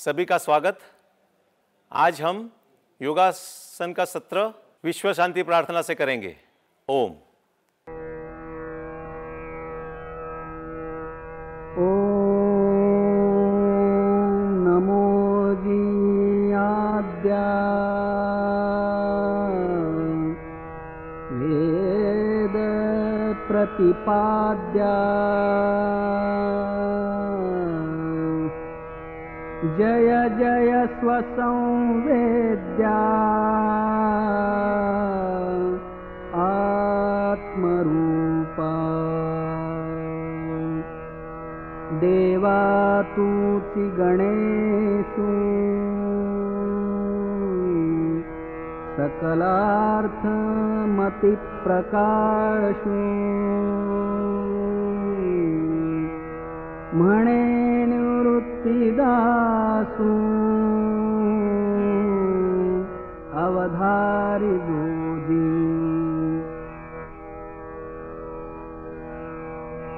सभी का स्वागत आज हम योगासन का सत्र विश्व शांति प्रार्थना से करेंगे ओम वेद प्रतिपाद्या संवेद्या आत्मरूपा देवा तु चि सकलार्थमतिप्रकाशु मणे निवृत्तिदासु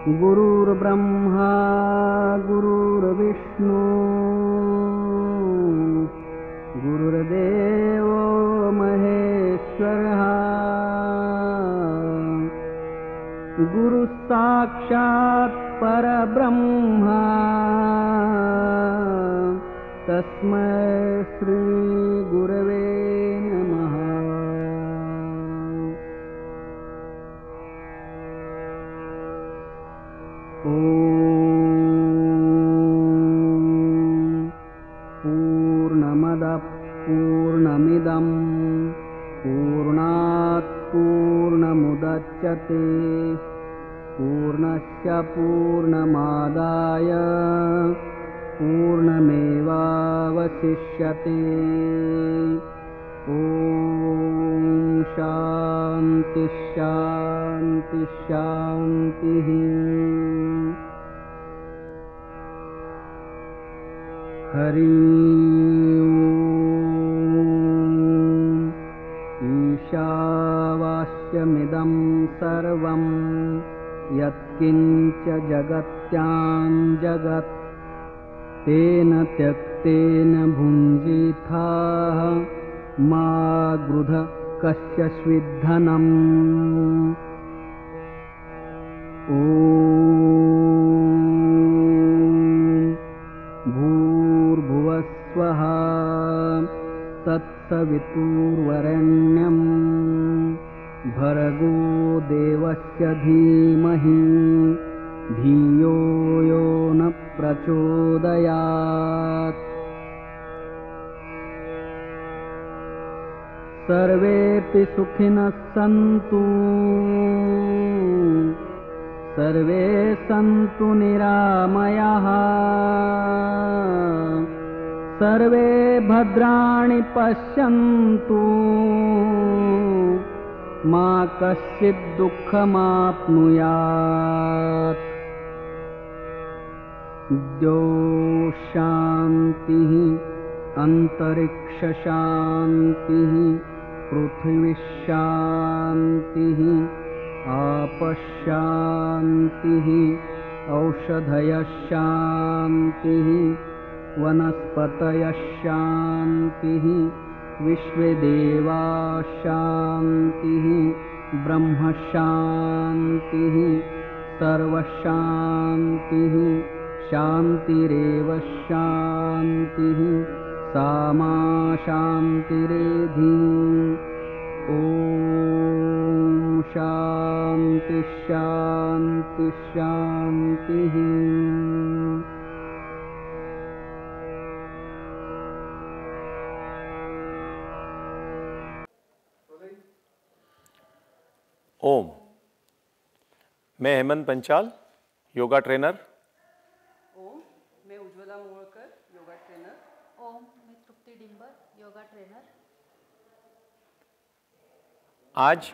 गुरुर्ब्रह्मा गुरुर्विष्णु गुरुर्देवो महेश्वरः गुरुस्साक्षात् परब्रह्मा तस्मै श्री पूर्णस्य पूर्णमादाय पूर्णमेवावशिष्यते ॐ शान्ति शान्ति शान्तिः हरिः सर्वं यत्किञ्च जगत्यां जगत् तेन त्यक्तेन भुञ्जिथाः मा गृध कस्य स्विद्धनम् ओ भूर्भुवस्वः तत्सवितुर्वरण्यम् स्य धीमहि धियो न प्रचोदयात् सर्वेऽपि सुखिनः सन्तु सर्वे सन्तु निरामयाः सर्वे भद्राणि पश्यन्तु मा कश्चिद् दुःखमाप्नुयात् द्योशान्तिः अन्तरिक्षशान्तिः पृथिवी आपश्यान्तिः औषधयशान्तिः वनस्पतयः शान्तिः विश्वेदेवा शान्तिः ब्रह्म शान्तिः सर्वशान्तिः शान्तिरेव शान्तिः सा मा शान्तिरेधि ॐ शान्तिः शान्ति शान्तिः ओम मैं हेमंत पंचाल योगा ट्रेनर ओम मैं उज्ज्वला मोहकर योगा ट्रेनर ओम मैं तृप्ति डिम्बर योगा ट्रेनर आज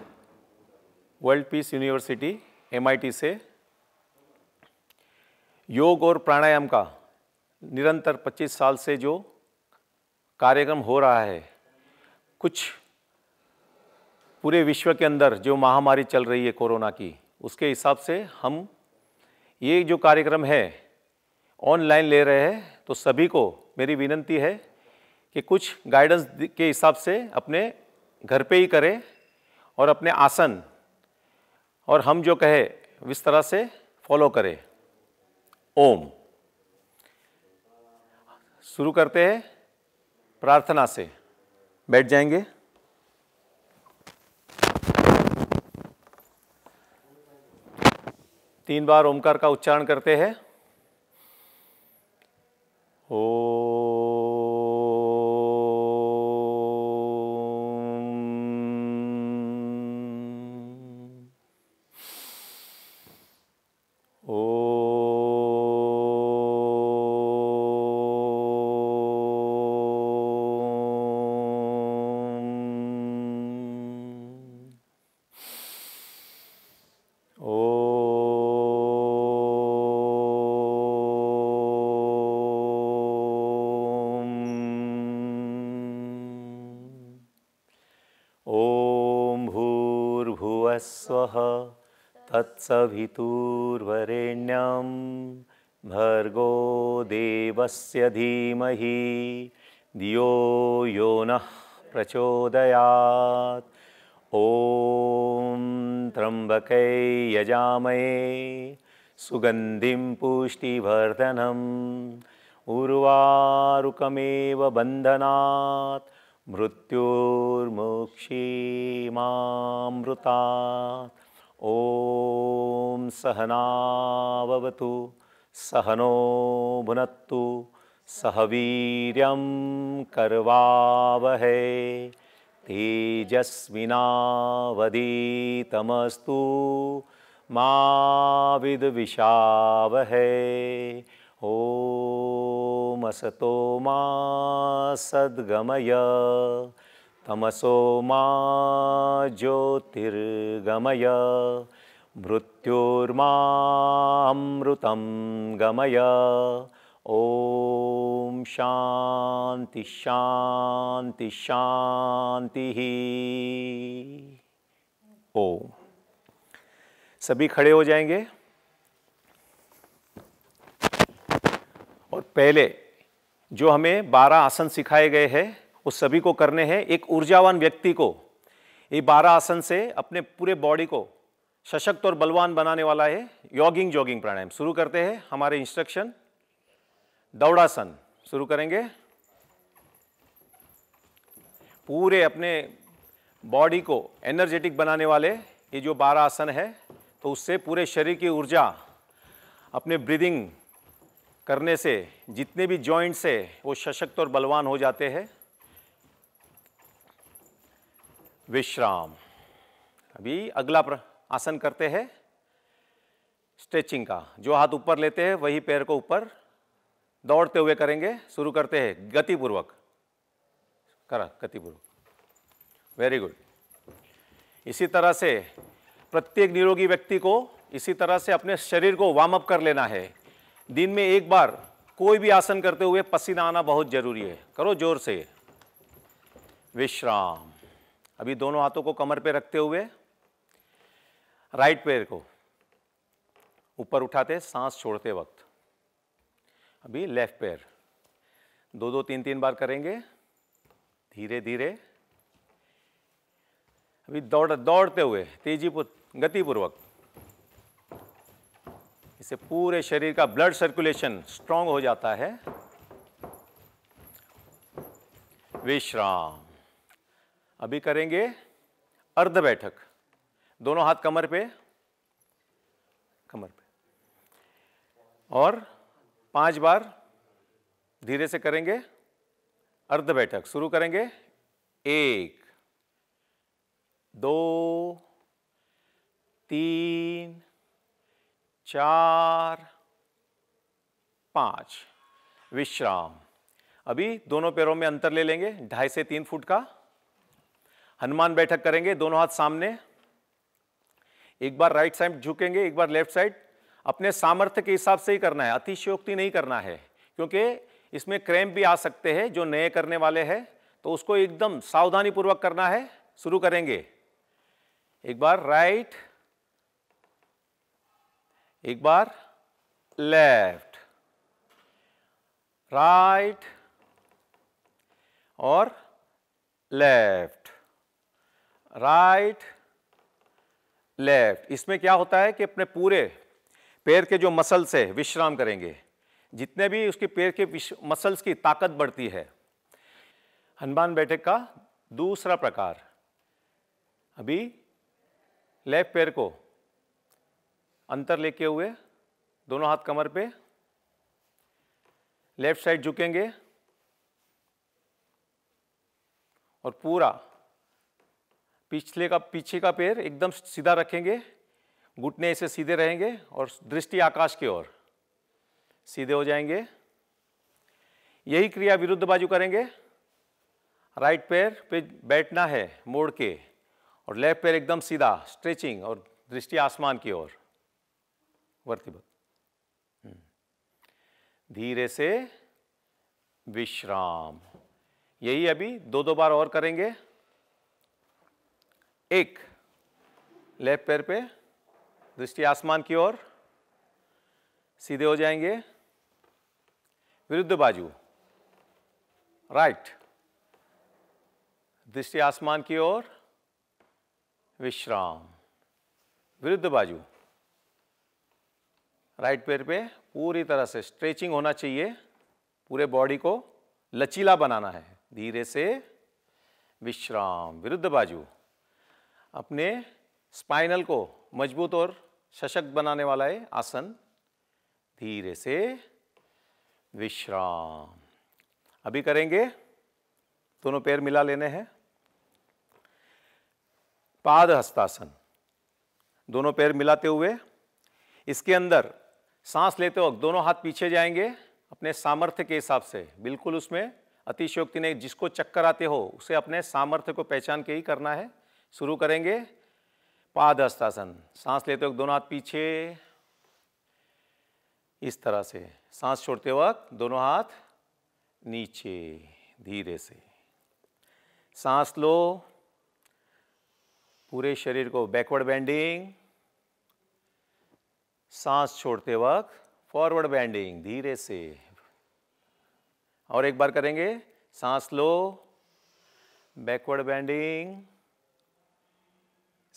वर्ल्ड पीस यूनिवर्सिटी एमआईटी से योग और प्राणायाम का निरंतर 25 साल से जो कार्यक्रम हो रहा है कुछ पूरे विश्व के अंदर जो महामारी चल रही है कोरोना की उसके हिसाब से हम ये जो कार्यक्रम है ऑनलाइन ले रहे हैं तो सभी को मेरी विनंती है कि कुछ गाइडेंस के हिसाब से अपने घर पे ही करें और अपने आसन और हम जो कहे इस तरह से फॉलो करें ओम शुरू करते हैं प्रार्थना से बैठ जाएंगे तीन बार ओमकार का उच्चारण करते हैं ओ सवितूर्वरेण्यं भर्गो देवस्य धीमहि धियो यो नः प्रचोदयात् ॐ त्र्यम्बकै यजामये सुगन्धिं पुष्टिवर्धनम् उर्वारुकमेव बन्धनात् मामृतात् ॐ सहनावतु सहनो भुनत्तु सह वीर्यं कर्वावहे तेजस्विनावधीतमस्तु मा विद्विषावहे ॐ असतो मा सद्गमय तमसो मा ज्योतिर्गमय गमय ओ शांति शांति शांति ओम सभी खड़े हो जाएंगे और पहले जो हमें बारह आसन सिखाए गए हैं वो सभी को करने हैं एक ऊर्जावान व्यक्ति को ये बारह आसन से अपने पूरे बॉडी को सशक्त और बलवान बनाने वाला है योगिंग जॉगिंग प्राणायाम शुरू करते हैं हमारे इंस्ट्रक्शन दौड़ासन शुरू करेंगे पूरे अपने बॉडी को एनर्जेटिक बनाने वाले ये जो बारह आसन है तो उससे पूरे शरीर की ऊर्जा अपने ब्रीदिंग करने से जितने भी जॉइंट्स है वो सशक्त और बलवान हो जाते हैं विश्राम अभी अगला आसन करते हैं स्ट्रेचिंग का जो हाथ ऊपर लेते हैं वही पैर को ऊपर दौड़ते हुए करेंगे शुरू करते हैं गतिपूर्वक करा गतिपूर्वक वेरी गुड इसी तरह से प्रत्येक निरोगी व्यक्ति को इसी तरह से अपने शरीर को वार्म अप कर लेना है दिन में एक बार कोई भी आसन करते हुए पसीना आना बहुत जरूरी है करो जोर से विश्राम अभी दोनों हाथों को कमर पे रखते हुए राइट पैर को ऊपर उठाते सांस छोड़ते वक्त अभी लेफ्ट पैर दो दो तीन तीन बार करेंगे धीरे धीरे अभी दौड़ दौड़ते हुए तेजी गतिपूर्वक इससे पूरे शरीर का ब्लड सर्कुलेशन स्ट्रांग हो जाता है विश्राम अभी करेंगे अर्ध बैठक दोनों हाथ कमर पे कमर पे और पांच बार धीरे से करेंगे अर्ध बैठक शुरू करेंगे एक दो तीन चार पांच विश्राम अभी दोनों पैरों में अंतर ले लेंगे ढाई से तीन फुट का हनुमान बैठक करेंगे दोनों हाथ सामने एक बार राइट साइड झुकेंगे एक बार लेफ्ट साइड अपने सामर्थ्य के हिसाब से ही करना है अतिशयोक्ति नहीं करना है क्योंकि इसमें क्रैम्प भी आ सकते हैं जो नए करने वाले हैं तो उसको एकदम सावधानी पूर्वक करना है शुरू करेंगे एक बार राइट एक बार लेफ्ट राइट और लेफ्ट राइट लेफ्ट इसमें क्या होता है कि अपने पूरे पैर के जो मसल्स है विश्राम करेंगे जितने भी उसके पैर के मसल्स की ताकत बढ़ती है हनुमान बैठक का दूसरा प्रकार अभी लेफ्ट पैर को अंतर लेके हुए दोनों हाथ कमर पे लेफ्ट साइड झुकेंगे और पूरा पिछले का पीछे का पैर एकदम सीधा रखेंगे घुटने ऐसे सीधे रहेंगे और दृष्टि आकाश की ओर सीधे हो जाएंगे यही क्रिया विरुद्ध बाजू करेंगे राइट पैर पे बैठना है मोड़ के और लेफ्ट पैर एकदम सीधा स्ट्रेचिंग और दृष्टि आसमान की ओर वर्तिबद्ध हम्म। धीरे से विश्राम यही अभी दो दो बार और करेंगे एक लेफ्ट पैर पे दृष्टि आसमान की ओर सीधे हो जाएंगे विरुद्ध बाजू राइट दृष्टि आसमान की ओर विश्राम विरुद्ध बाजू राइट पैर पे पूरी तरह से स्ट्रेचिंग होना चाहिए पूरे बॉडी को लचीला बनाना है धीरे से विश्राम विरुद्ध बाजू अपने स्पाइनल को मजबूत और सशक्त बनाने वाला है आसन धीरे से विश्राम अभी करेंगे दोनों पैर मिला लेने हैं पाद हस्तासन दोनों पैर मिलाते हुए इसके अंदर सांस लेते वक्त दोनों हाथ पीछे जाएंगे अपने सामर्थ्य के हिसाब से बिल्कुल उसमें अतिशयोक्ति नहीं जिसको चक्कर आते हो उसे अपने सामर्थ्य को पहचान के ही करना है शुरू करेंगे पादस्तासन सांस लेते वक्त दोनों हाथ पीछे इस तरह से सांस छोड़ते वक्त दोनों हाथ नीचे धीरे से सांस लो पूरे शरीर को बैकवर्ड बैंडिंग सांस छोड़ते वक्त फॉरवर्ड बैंडिंग धीरे से और एक बार करेंगे सांस लो बैकवर्ड बैंडिंग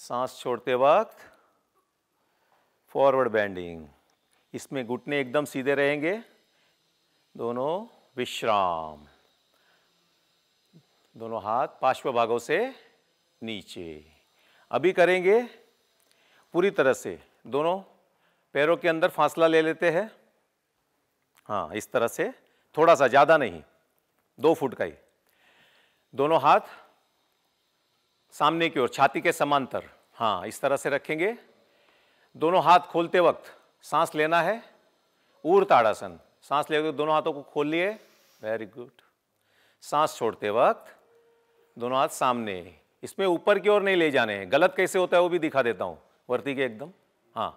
सांस छोड़ते वक्त फॉरवर्ड बैंडिंग इसमें घुटने एकदम सीधे रहेंगे दोनों विश्राम दोनों हाथ पार्श्व भागों से नीचे अभी करेंगे पूरी तरह से दोनों पैरों के अंदर फासला ले लेते हैं हाँ इस तरह से थोड़ा सा ज़्यादा नहीं दो फुट का ही दोनों हाथ सामने की ओर छाती के समांतर हाँ इस तरह से रखेंगे दोनों हाथ खोलते वक्त सांस लेना है ऊर ताड़ासन सांस लेते दोनों हाथों को खोल लिए वेरी गुड सांस छोड़ते वक्त दोनों हाथ सामने इसमें ऊपर की ओर नहीं ले जाने हैं गलत कैसे होता है वो भी दिखा देता हूँ वर्ती के एकदम हाँ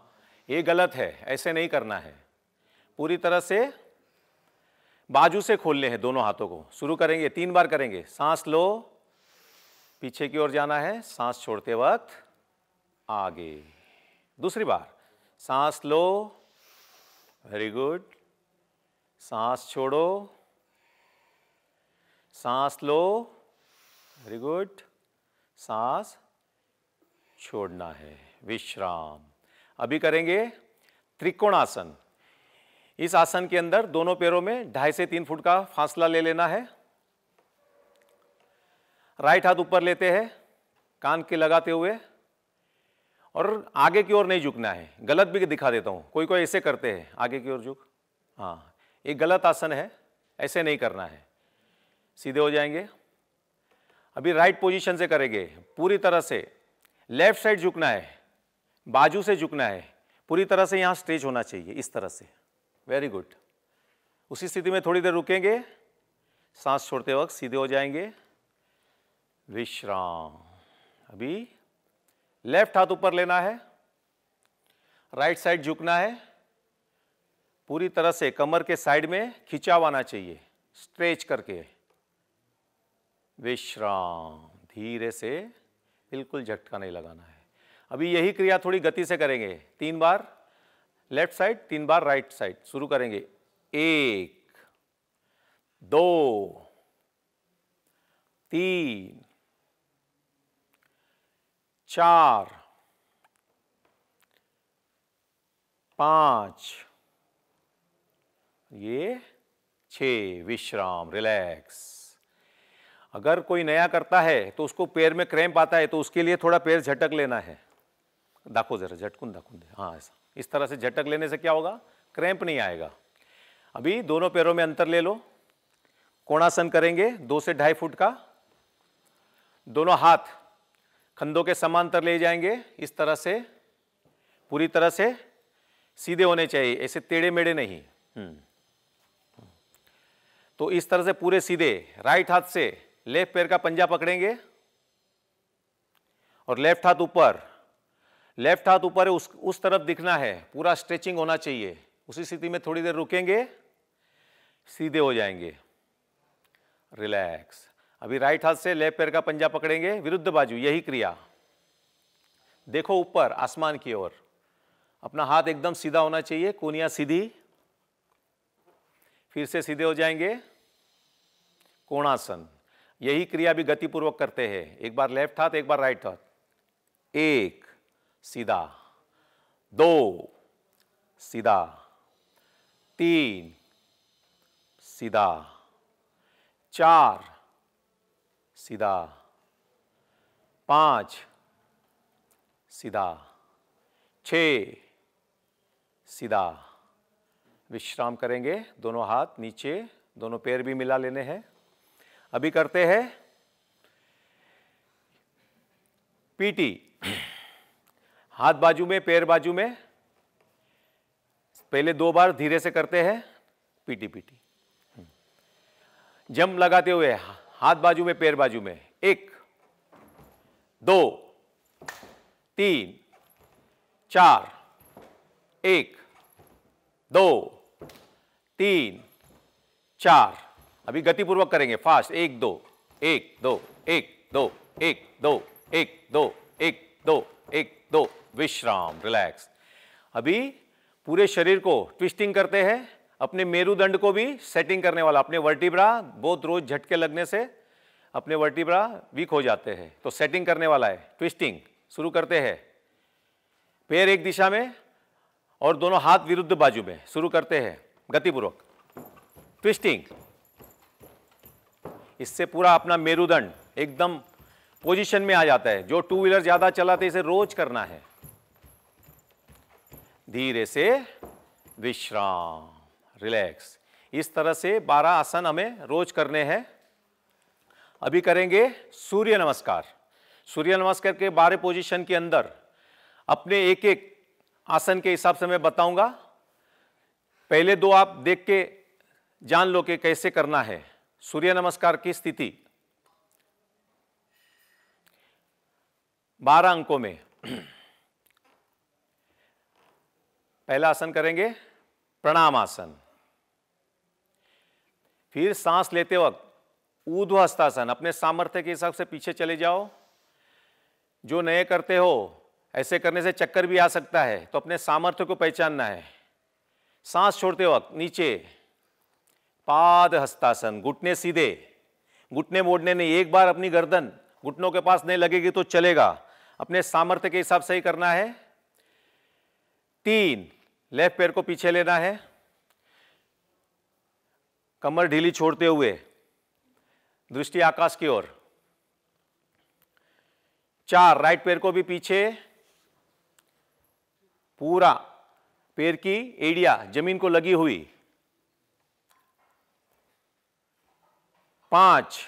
ये गलत है ऐसे नहीं करना है पूरी तरह से बाजू से खोलने हैं दोनों हाथों को शुरू करेंगे तीन बार करेंगे सांस लो पीछे की ओर जाना है सांस छोड़ते वक्त आगे दूसरी बार सांस लो वेरी गुड सांस छोड़ो सांस लो वेरी गुड सांस छोड़ना है विश्राम अभी करेंगे त्रिकोणासन इस आसन के अंदर दोनों पैरों में ढाई से तीन फुट का फासला ले लेना है राइट हाथ ऊपर लेते हैं कान के लगाते हुए और आगे की ओर नहीं झुकना है गलत भी दिखा देता हूँ कोई कोई ऐसे करते हैं आगे की ओर झुक हाँ ये गलत आसन है ऐसे नहीं करना है सीधे हो जाएंगे अभी राइट पोजीशन से करेंगे पूरी तरह से लेफ्ट साइड झुकना है बाजू से झुकना है पूरी तरह से यहाँ स्ट्रेच होना चाहिए इस तरह से वेरी गुड उसी स्थिति में थोड़ी देर रुकेंगे सांस छोड़ते वक्त सीधे हो जाएंगे विश्राम अभी लेफ्ट हाथ ऊपर लेना है राइट साइड झुकना है पूरी तरह से कमर के साइड में खिंचाव आना चाहिए स्ट्रेच करके विश्राम धीरे से बिल्कुल झटका नहीं लगाना है अभी यही क्रिया थोड़ी गति से करेंगे तीन बार लेफ्ट साइड तीन बार राइट साइड शुरू करेंगे एक दो तीन चार पांच ये छ विश्राम रिलैक्स अगर कोई नया करता है तो उसको पैर में क्रैम्प आता है तो उसके लिए थोड़ा पैर झटक लेना है दाखो जरा झटकुन दाखुन दे हाँ ऐसा इस तरह से झटक लेने से क्या होगा क्रैम्प नहीं आएगा अभी दोनों पैरों में अंतर ले लो कोणासन करेंगे दो से ढाई फुट का दोनों हाथ खंदों के समांतर ले जाएंगे इस तरह से पूरी तरह से सीधे होने चाहिए ऐसे टेढ़े मेढ़े नहीं हम्म। तो इस तरह से पूरे सीधे राइट हाथ से लेफ्ट पैर का पंजा पकड़ेंगे और लेफ्ट हाथ ऊपर लेफ्ट हाथ ऊपर उस उस तरफ दिखना है पूरा स्ट्रेचिंग होना चाहिए उसी स्थिति में थोड़ी देर रुकेंगे सीधे हो जाएंगे रिलैक्स अभी राइट हाथ से लेफ्ट पैर का पंजा पकड़ेंगे विरुद्ध बाजू यही क्रिया देखो ऊपर आसमान की ओर अपना हाथ एकदम सीधा होना चाहिए कोनिया सीधी फिर से सीधे हो जाएंगे कोणासन यही क्रिया भी गतिपूर्वक करते हैं एक बार लेफ्ट हाथ एक बार राइट हाथ एक सीधा दो सीधा तीन सीधा चार सीधा पांच सीधा छ सीधा विश्राम करेंगे दोनों हाथ नीचे दोनों पैर भी मिला लेने हैं अभी करते हैं पीटी हाथ बाजू में पैर बाजू में पहले दो बार धीरे से करते हैं पीटी पीटी जम लगाते हुए हाथ बाजू में पैर बाजू में एक दो तीन चार एक दो तीन चार अभी गतिपूर्वक करेंगे फास्ट एक दो एक दो एक दो एक दो एक दो एक दो एक दो विश्राम रिलैक्स अभी पूरे शरीर को ट्विस्टिंग करते हैं अपने मेरुदंड को भी सेटिंग करने वाला अपने वर्टिब्रा बहुत रोज झटके लगने से अपने वर्टिब्रा वीक हो जाते हैं तो सेटिंग करने वाला है ट्विस्टिंग शुरू करते हैं पैर एक दिशा में और दोनों हाथ विरुद्ध बाजू में शुरू करते हैं गतिपूर्वक ट्विस्टिंग इससे पूरा अपना मेरुदंड एकदम पोजीशन में आ जाता है जो टू व्हीलर ज़्यादा चलाते इसे रोज करना है धीरे से विश्राम रिलैक्स इस तरह से 12 आसन हमें रोज करने हैं अभी करेंगे सूर्य नमस्कार सूर्य नमस्कार के 12 पोजीशन के अंदर अपने एक एक आसन के हिसाब से मैं बताऊंगा पहले दो आप देख के जान लो कि कैसे करना है सूर्य नमस्कार की स्थिति बारह अंकों में पहला आसन करेंगे प्रणाम आसन फिर सांस लेते वक्त ऊर्ध हस्तासन अपने सामर्थ्य के हिसाब से पीछे चले जाओ जो नए करते हो ऐसे करने से चक्कर भी आ सकता है तो अपने सामर्थ्य को पहचानना है सांस छोड़ते वक्त नीचे पाद हस्तासन घुटने सीधे घुटने मोड़ने नहीं एक बार अपनी गर्दन घुटनों के पास नहीं लगेगी तो चलेगा अपने सामर्थ्य के हिसाब से ही करना है तीन लेफ्ट पैर को पीछे लेना है कमर ढीली छोड़ते हुए दृष्टि आकाश की ओर चार राइट पैर को भी पीछे पूरा पैर की एडिया जमीन को लगी हुई पांच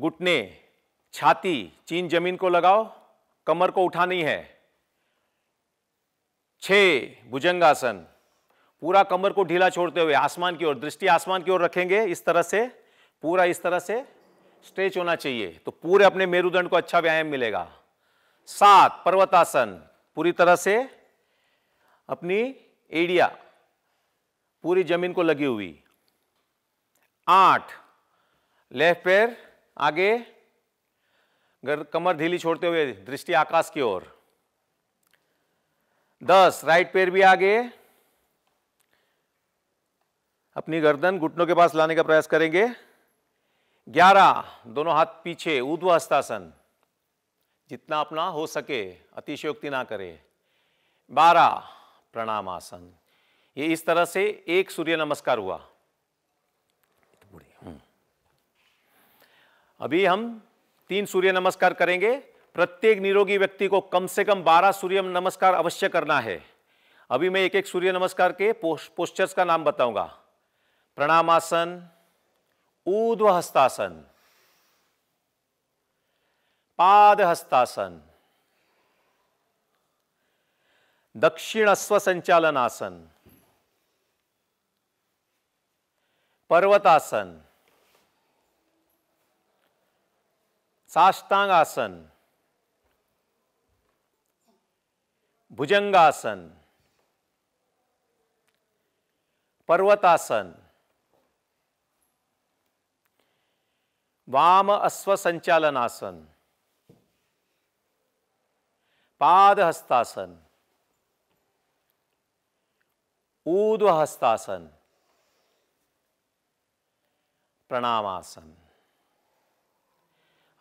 घुटने छाती चीन जमीन को लगाओ कमर को उठानी है छ भुजंगासन पूरा कमर को ढीला छोड़ते हुए आसमान की ओर दृष्टि आसमान की ओर रखेंगे इस तरह से पूरा इस तरह से स्ट्रेच होना चाहिए तो पूरे अपने मेरुदंड को अच्छा व्यायाम मिलेगा सात पर्वतासन पूरी तरह से अपनी एडिया पूरी जमीन को लगी हुई आठ लेफ्ट पैर आगे गर, कमर ढीली छोड़ते हुए दृष्टि आकाश की ओर दस राइट पैर भी आगे अपनी गर्दन घुटनों के पास लाने का प्रयास करेंगे ग्यारह दोनों हाथ पीछे ऊर्ध्व हस्तासन जितना अपना हो सके अतिशयोक्ति ना करे बारह प्रणाम आसन ये इस तरह से एक सूर्य नमस्कार हुआ अभी हम तीन सूर्य नमस्कार करेंगे प्रत्येक निरोगी व्यक्ति को कम से कम 12 सूर्य नमस्कार अवश्य करना है अभी मैं एक एक सूर्य नमस्कार के पोस्टर्स का नाम बताऊंगा प्रणामासन ऊर्ध्व हस्तासन पाद हस्तासन दक्षिण अश्व संचालन आसन पर्वतासन साष्टांग आसन भुजंगासन पर्वतासन वाम अश्व संचालन आसन पाद हस्तासन ऊर्ध्व हस्तासन प्रणामासन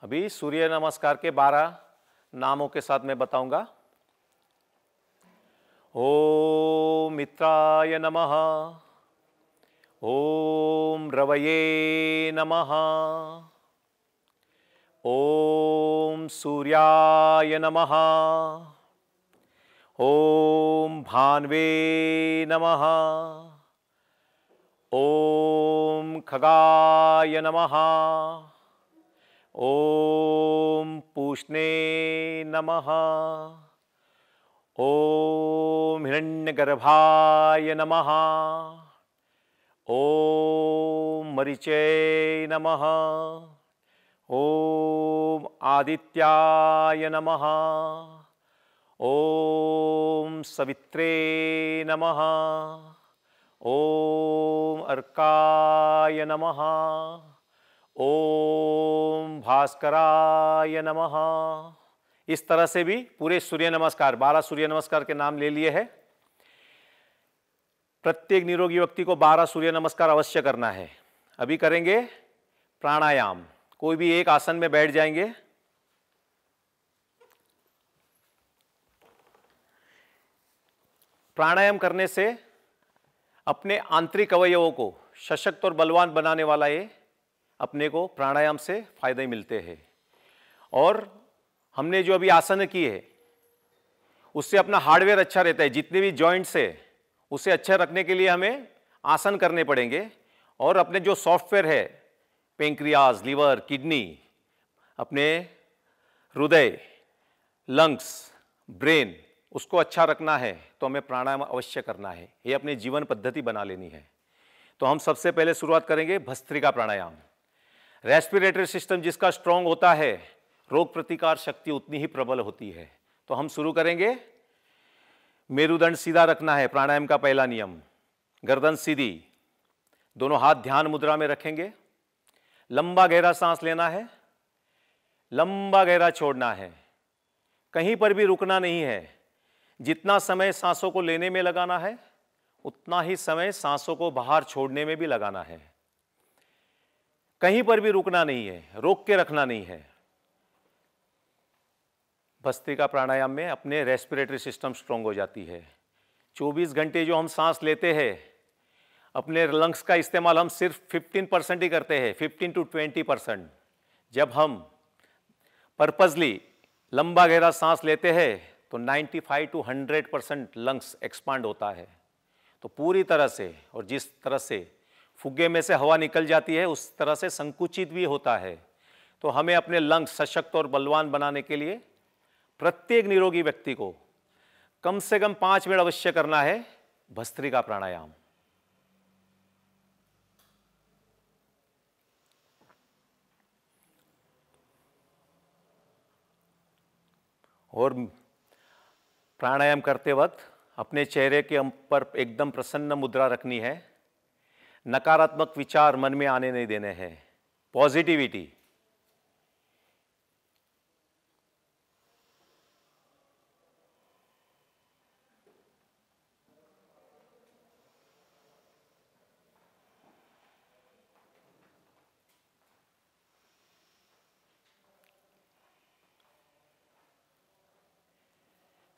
अभी सूर्य नमस्कार के बारह नामों के साथ मैं बताऊंगा ओ मित्राय नमः ओम रवये नमः ओम सूर्याय नमः ओम भानवे नमः ओम खगाय नमः ओम पूष्णे नमः ओम हिरण्यगर्भाय नमः ओम मरिचे नमः ओम आदित्याय नमः ओम सवित्रे नमः ओम अर्काय नमः ओम भास्कराय नमः इस तरह से भी पूरे सूर्य नमस्कार बारह सूर्य नमस्कार के नाम ले लिए हैं प्रत्येक निरोगी व्यक्ति को बारह सूर्य नमस्कार अवश्य करना है अभी करेंगे प्राणायाम कोई भी एक आसन में बैठ जाएंगे प्राणायाम करने से अपने आंतरिक अवयवों को सशक्त और बलवान बनाने वाला ये अपने को प्राणायाम से फायदे मिलते हैं और हमने जो अभी आसन किए है उससे अपना हार्डवेयर अच्छा रहता है जितने भी जॉइंट्स है उसे अच्छा रखने के लिए हमें आसन करने पड़ेंगे और अपने जो सॉफ्टवेयर है पेंक्रियाज लीवर किडनी अपने हृदय लंग्स ब्रेन उसको अच्छा रखना है तो हमें प्राणायाम अवश्य करना है ये अपने जीवन पद्धति बना लेनी है तो हम सबसे पहले शुरुआत करेंगे भस्त्रिका प्राणायाम रेस्पिरेटरी सिस्टम जिसका स्ट्रांग होता है रोग प्रतिकार शक्ति उतनी ही प्रबल होती है तो हम शुरू करेंगे मेरुदंड सीधा रखना है प्राणायाम का पहला नियम गर्दन सीधी दोनों हाथ ध्यान मुद्रा में रखेंगे लंबा गहरा सांस लेना है लंबा गहरा छोड़ना है कहीं पर भी रुकना नहीं है जितना समय सांसों को लेने में लगाना है उतना ही समय सांसों को बाहर छोड़ने में भी लगाना है कहीं पर भी रुकना नहीं है रोक के रखना नहीं है बस्ती का प्राणायाम में अपने रेस्पिरेटरी सिस्टम स्ट्रांग हो जाती है 24 घंटे जो हम सांस लेते हैं अपने लंग्स का इस्तेमाल हम सिर्फ 15 परसेंट ही करते हैं 15 टू 20 परसेंट जब हम पर्पजली लंबा गहरा सांस लेते हैं तो 95 टू 100 परसेंट लंग्स एक्सपांड होता है तो पूरी तरह से और जिस तरह से फुग्गे में से हवा निकल जाती है उस तरह से संकुचित भी होता है तो हमें अपने लंग्स सशक्त और बलवान बनाने के लिए प्रत्येक निरोगी व्यक्ति को कम से कम पाँच मिनट अवश्य करना है भस्त्री का प्राणायाम और प्राणायाम करते वक्त अपने चेहरे के अं-, पर एकदम प्रसन्न मुद्रा रखनी है नकारात्मक विचार मन में आने नहीं देने हैं पॉजिटिविटी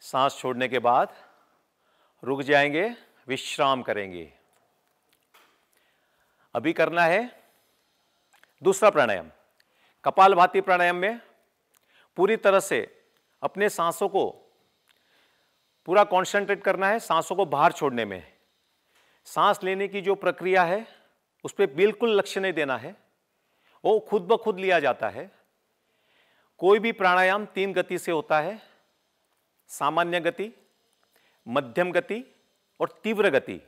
सांस छोड़ने के बाद रुक जाएंगे विश्राम करेंगे अभी करना है दूसरा प्राणायाम कपाल भाती प्राणायाम में पूरी तरह से अपने सांसों को पूरा कॉन्सेंट्रेट करना है सांसों को बाहर छोड़ने में सांस लेने की जो प्रक्रिया है उस पर बिल्कुल लक्ष्य नहीं देना है वो खुद ब खुद लिया जाता है कोई भी प्राणायाम तीन गति से होता है सामान्य गति मध्यम गति और तीव्र गति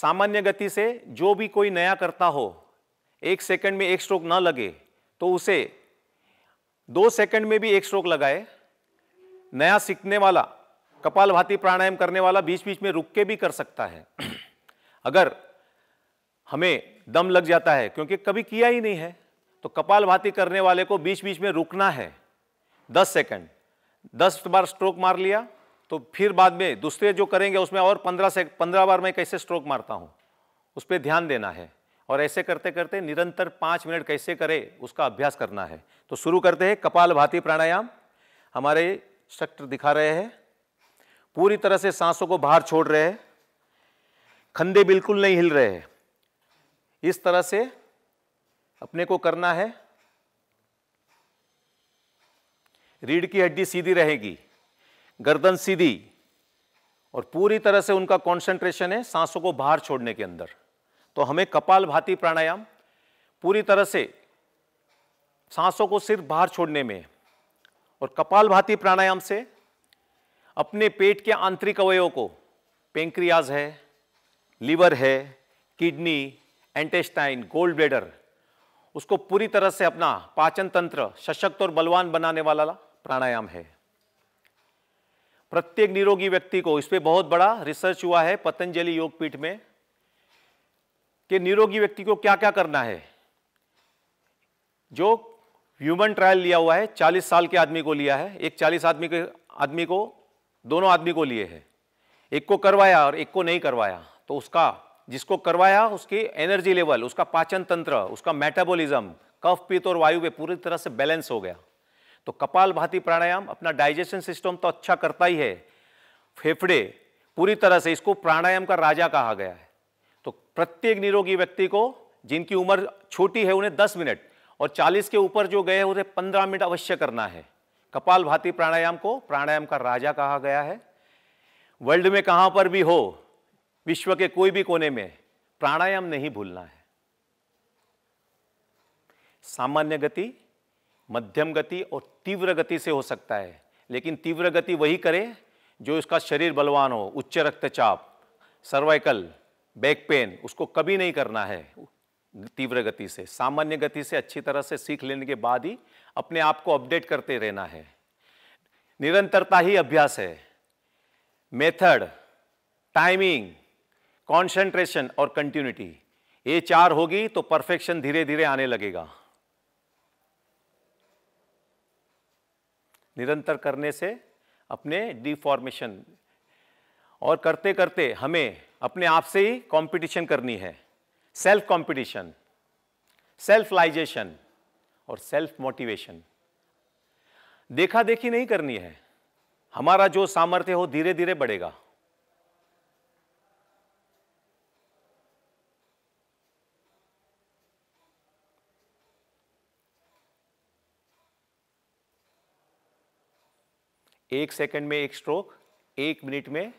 सामान्य गति से जो भी कोई नया करता हो एक सेकंड में एक स्ट्रोक ना लगे तो उसे दो सेकंड में भी एक स्ट्रोक लगाए नया सीखने वाला कपाल भाती प्राणायाम करने वाला बीच बीच में रुक के भी कर सकता है अगर हमें दम लग जाता है क्योंकि कभी किया ही नहीं है तो कपाल भाती करने वाले को बीच बीच में रुकना है दस सेकंड दस बार स्ट्रोक मार लिया तो फिर बाद में दूसरे जो करेंगे उसमें और पंद्रह से पंद्रह बार मैं कैसे स्ट्रोक मारता हूँ उस पर ध्यान देना है और ऐसे करते करते निरंतर पाँच मिनट कैसे करें उसका अभ्यास करना है तो शुरू करते हैं कपाल भाती प्राणायाम हमारे शक्र दिखा रहे हैं पूरी तरह से सांसों को बाहर छोड़ रहे हैं खंदे बिल्कुल नहीं हिल रहे हैं इस तरह से अपने को करना है रीढ़ की हड्डी सीधी रहेगी गर्दन सीधी और पूरी तरह से उनका कॉन्सेंट्रेशन है सांसों को बाहर छोड़ने के अंदर तो हमें कपाल भाती प्राणायाम पूरी तरह से सांसों को सिर्फ बाहर छोड़ने में और कपाल भाती प्राणायाम से अपने पेट के आंतरिक अवयवों को पेंक्रियाज है लीवर है किडनी एंटेस्टाइन गोल्ड ब्लेडर उसको पूरी तरह से अपना पाचन तंत्र सशक्त और बलवान बनाने वाला प्राणायाम है प्रत्येक निरोगी व्यक्ति को इस पर बहुत बड़ा रिसर्च हुआ है पतंजलि योगपीठ में कि निरोगी व्यक्ति को क्या क्या करना है जो ह्यूमन ट्रायल लिया हुआ है 40 साल के आदमी को लिया है एक 40 आदमी के आदमी को दोनों आदमी को लिए है एक को करवाया और एक को नहीं करवाया तो उसका जिसको करवाया उसकी एनर्जी लेवल उसका पाचन तंत्र उसका मेटाबॉलिज्म कफ पित्त और वायु पे पूरी तरह से बैलेंस हो गया तो कपाल भाती प्राणायाम अपना डाइजेशन सिस्टम तो अच्छा करता ही है फेफड़े पूरी तरह से इसको प्राणायाम का राजा कहा गया है तो प्रत्येक निरोगी व्यक्ति को जिनकी उम्र छोटी है उन्हें 10 मिनट और 40 के ऊपर जो गए उन्हें 15 मिनट अवश्य करना है कपाल भाती प्राणायाम को प्राणायाम का राजा कहा गया है वर्ल्ड में कहां पर भी हो विश्व के कोई भी कोने में प्राणायाम नहीं भूलना है सामान्य गति मध्यम गति और तीव्र गति से हो सकता है लेकिन तीव्र गति वही करे जो उसका शरीर बलवान हो उच्च रक्तचाप सर्वाइकल बैक पेन उसको कभी नहीं करना है तीव्र गति से सामान्य गति से अच्छी तरह से सीख लेने के बाद ही अपने आप को अपडेट करते रहना है निरंतरता ही अभ्यास है मेथड टाइमिंग कंसंट्रेशन और कंटिन्यूटी ये चार होगी तो परफेक्शन धीरे धीरे आने लगेगा निरंतर करने से अपने डिफॉर्मेशन और करते करते हमें अपने आप से ही कंपटीशन करनी है सेल्फ कंपटीशन सेल्फलाइजेशन और सेल्फ मोटिवेशन देखा देखी नहीं करनी है हमारा जो सामर्थ्य हो धीरे धीरे बढ़ेगा एक सेकंड में एक स्ट्रोक एक मिनट में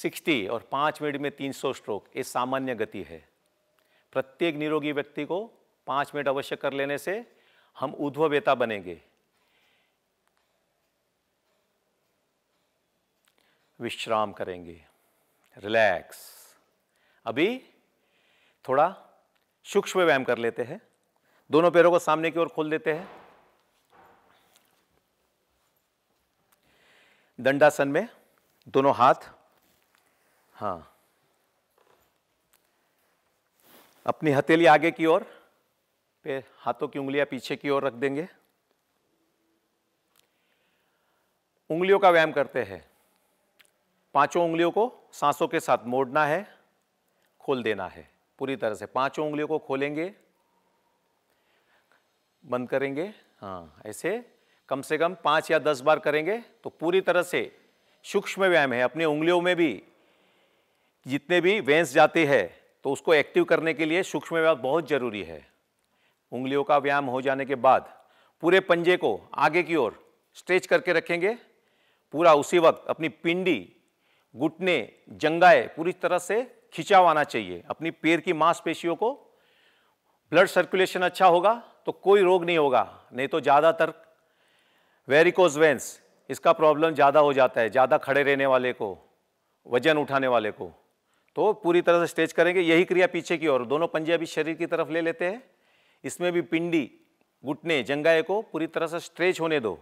60 और पाँच मिनट में 300 स्ट्रोक ये सामान्य गति है प्रत्येक निरोगी व्यक्ति को पाँच मिनट अवश्य कर लेने से हम उध्व बनेंगे विश्राम करेंगे रिलैक्स अभी थोड़ा सूक्ष्म व्यायाम कर लेते हैं दोनों पैरों को सामने की ओर खोल देते हैं दंडासन में दोनों हाथ हाँ अपनी हथेली आगे की ओर फिर हाथों की उंगलियां पीछे की ओर रख देंगे उंगलियों का व्यायाम करते हैं पांचों उंगलियों को सांसों के साथ मोड़ना है खोल देना है पूरी तरह से पांचों उंगलियों को खोलेंगे बंद करेंगे हाँ ऐसे कम से कम पाँच या दस बार करेंगे तो पूरी तरह से सूक्ष्म व्यायाम है अपनी उंगलियों में भी जितने भी वेंस जाते हैं तो उसको एक्टिव करने के लिए सूक्ष्म व्यायाम बहुत ज़रूरी है उंगलियों का व्यायाम हो जाने के बाद पूरे पंजे को आगे की ओर स्ट्रेच करके रखेंगे पूरा उसी वक्त अपनी पिंडी घुटने जंगाए पूरी तरह से खिंचाव आना चाहिए अपनी पैर की मांसपेशियों को ब्लड सर्कुलेशन अच्छा होगा तो कोई रोग नहीं होगा नहीं तो ज़्यादातर वेरिकोज वेंस इसका प्रॉब्लम ज़्यादा हो जाता है ज़्यादा खड़े रहने वाले को वजन उठाने वाले को तो पूरी तरह से स्ट्रेच करेंगे यही क्रिया पीछे की ओर दोनों पंजे अभी शरीर की तरफ ले लेते हैं इसमें भी पिंडी घुटने जंगाए को पूरी तरह से स्ट्रेच होने दो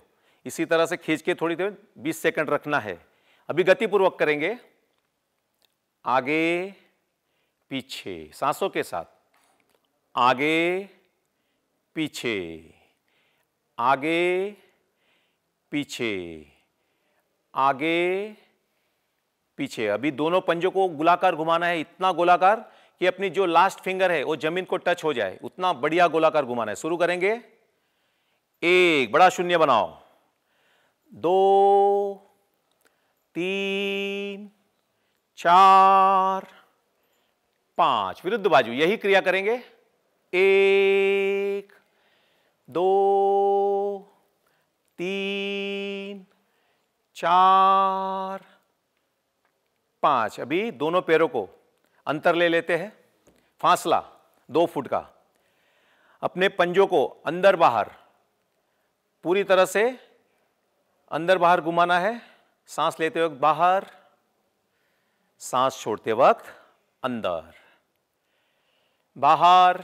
इसी तरह से खींच के थोड़ी देर बीस सेकंड रखना है अभी गतिपूर्वक करेंगे आगे पीछे सांसों के साथ आगे पीछे आगे पीछे आगे पीछे अभी दोनों पंजों को गोलाकार घुमाना है इतना गोलाकार कि अपनी जो लास्ट फिंगर है वो जमीन को टच हो जाए उतना बढ़िया गोलाकार घुमाना है शुरू करेंगे एक बड़ा शून्य बनाओ दो तीन चार पांच विरुद्ध बाजू यही क्रिया करेंगे एक दो तीन चार पांच अभी दोनों पैरों को अंतर ले लेते हैं फासला दो फुट का अपने पंजों को अंदर बाहर पूरी तरह से अंदर बाहर घुमाना है सांस लेते वक्त बाहर सांस छोड़ते वक्त अंदर बाहर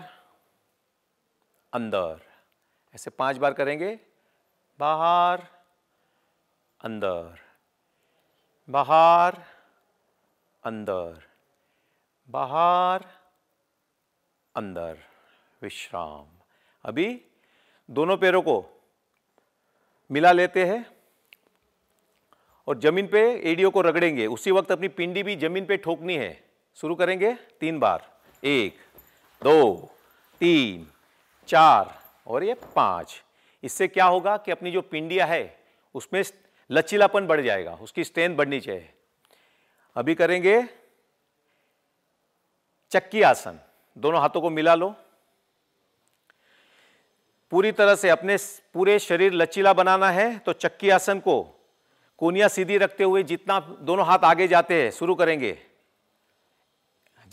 अंदर ऐसे पांच बार करेंगे बाहर अंदर बाहर अंदर बाहर अंदर विश्राम अभी दोनों पैरों को मिला लेते हैं और जमीन पे एडियो को रगड़ेंगे उसी वक्त अपनी पिंडी भी जमीन पे ठोकनी है शुरू करेंगे तीन बार एक दो तीन चार और ये पांच इससे क्या होगा कि अपनी जो पिंडिया है उसमें लचीलापन बढ़ जाएगा उसकी स्ट्रेंथ बढ़नी चाहिए अभी करेंगे चक्की आसन दोनों हाथों को मिला लो पूरी तरह से अपने पूरे शरीर लचीला बनाना है तो चक्की आसन को कोनिया सीधी रखते हुए जितना दोनों हाथ आगे जाते हैं शुरू करेंगे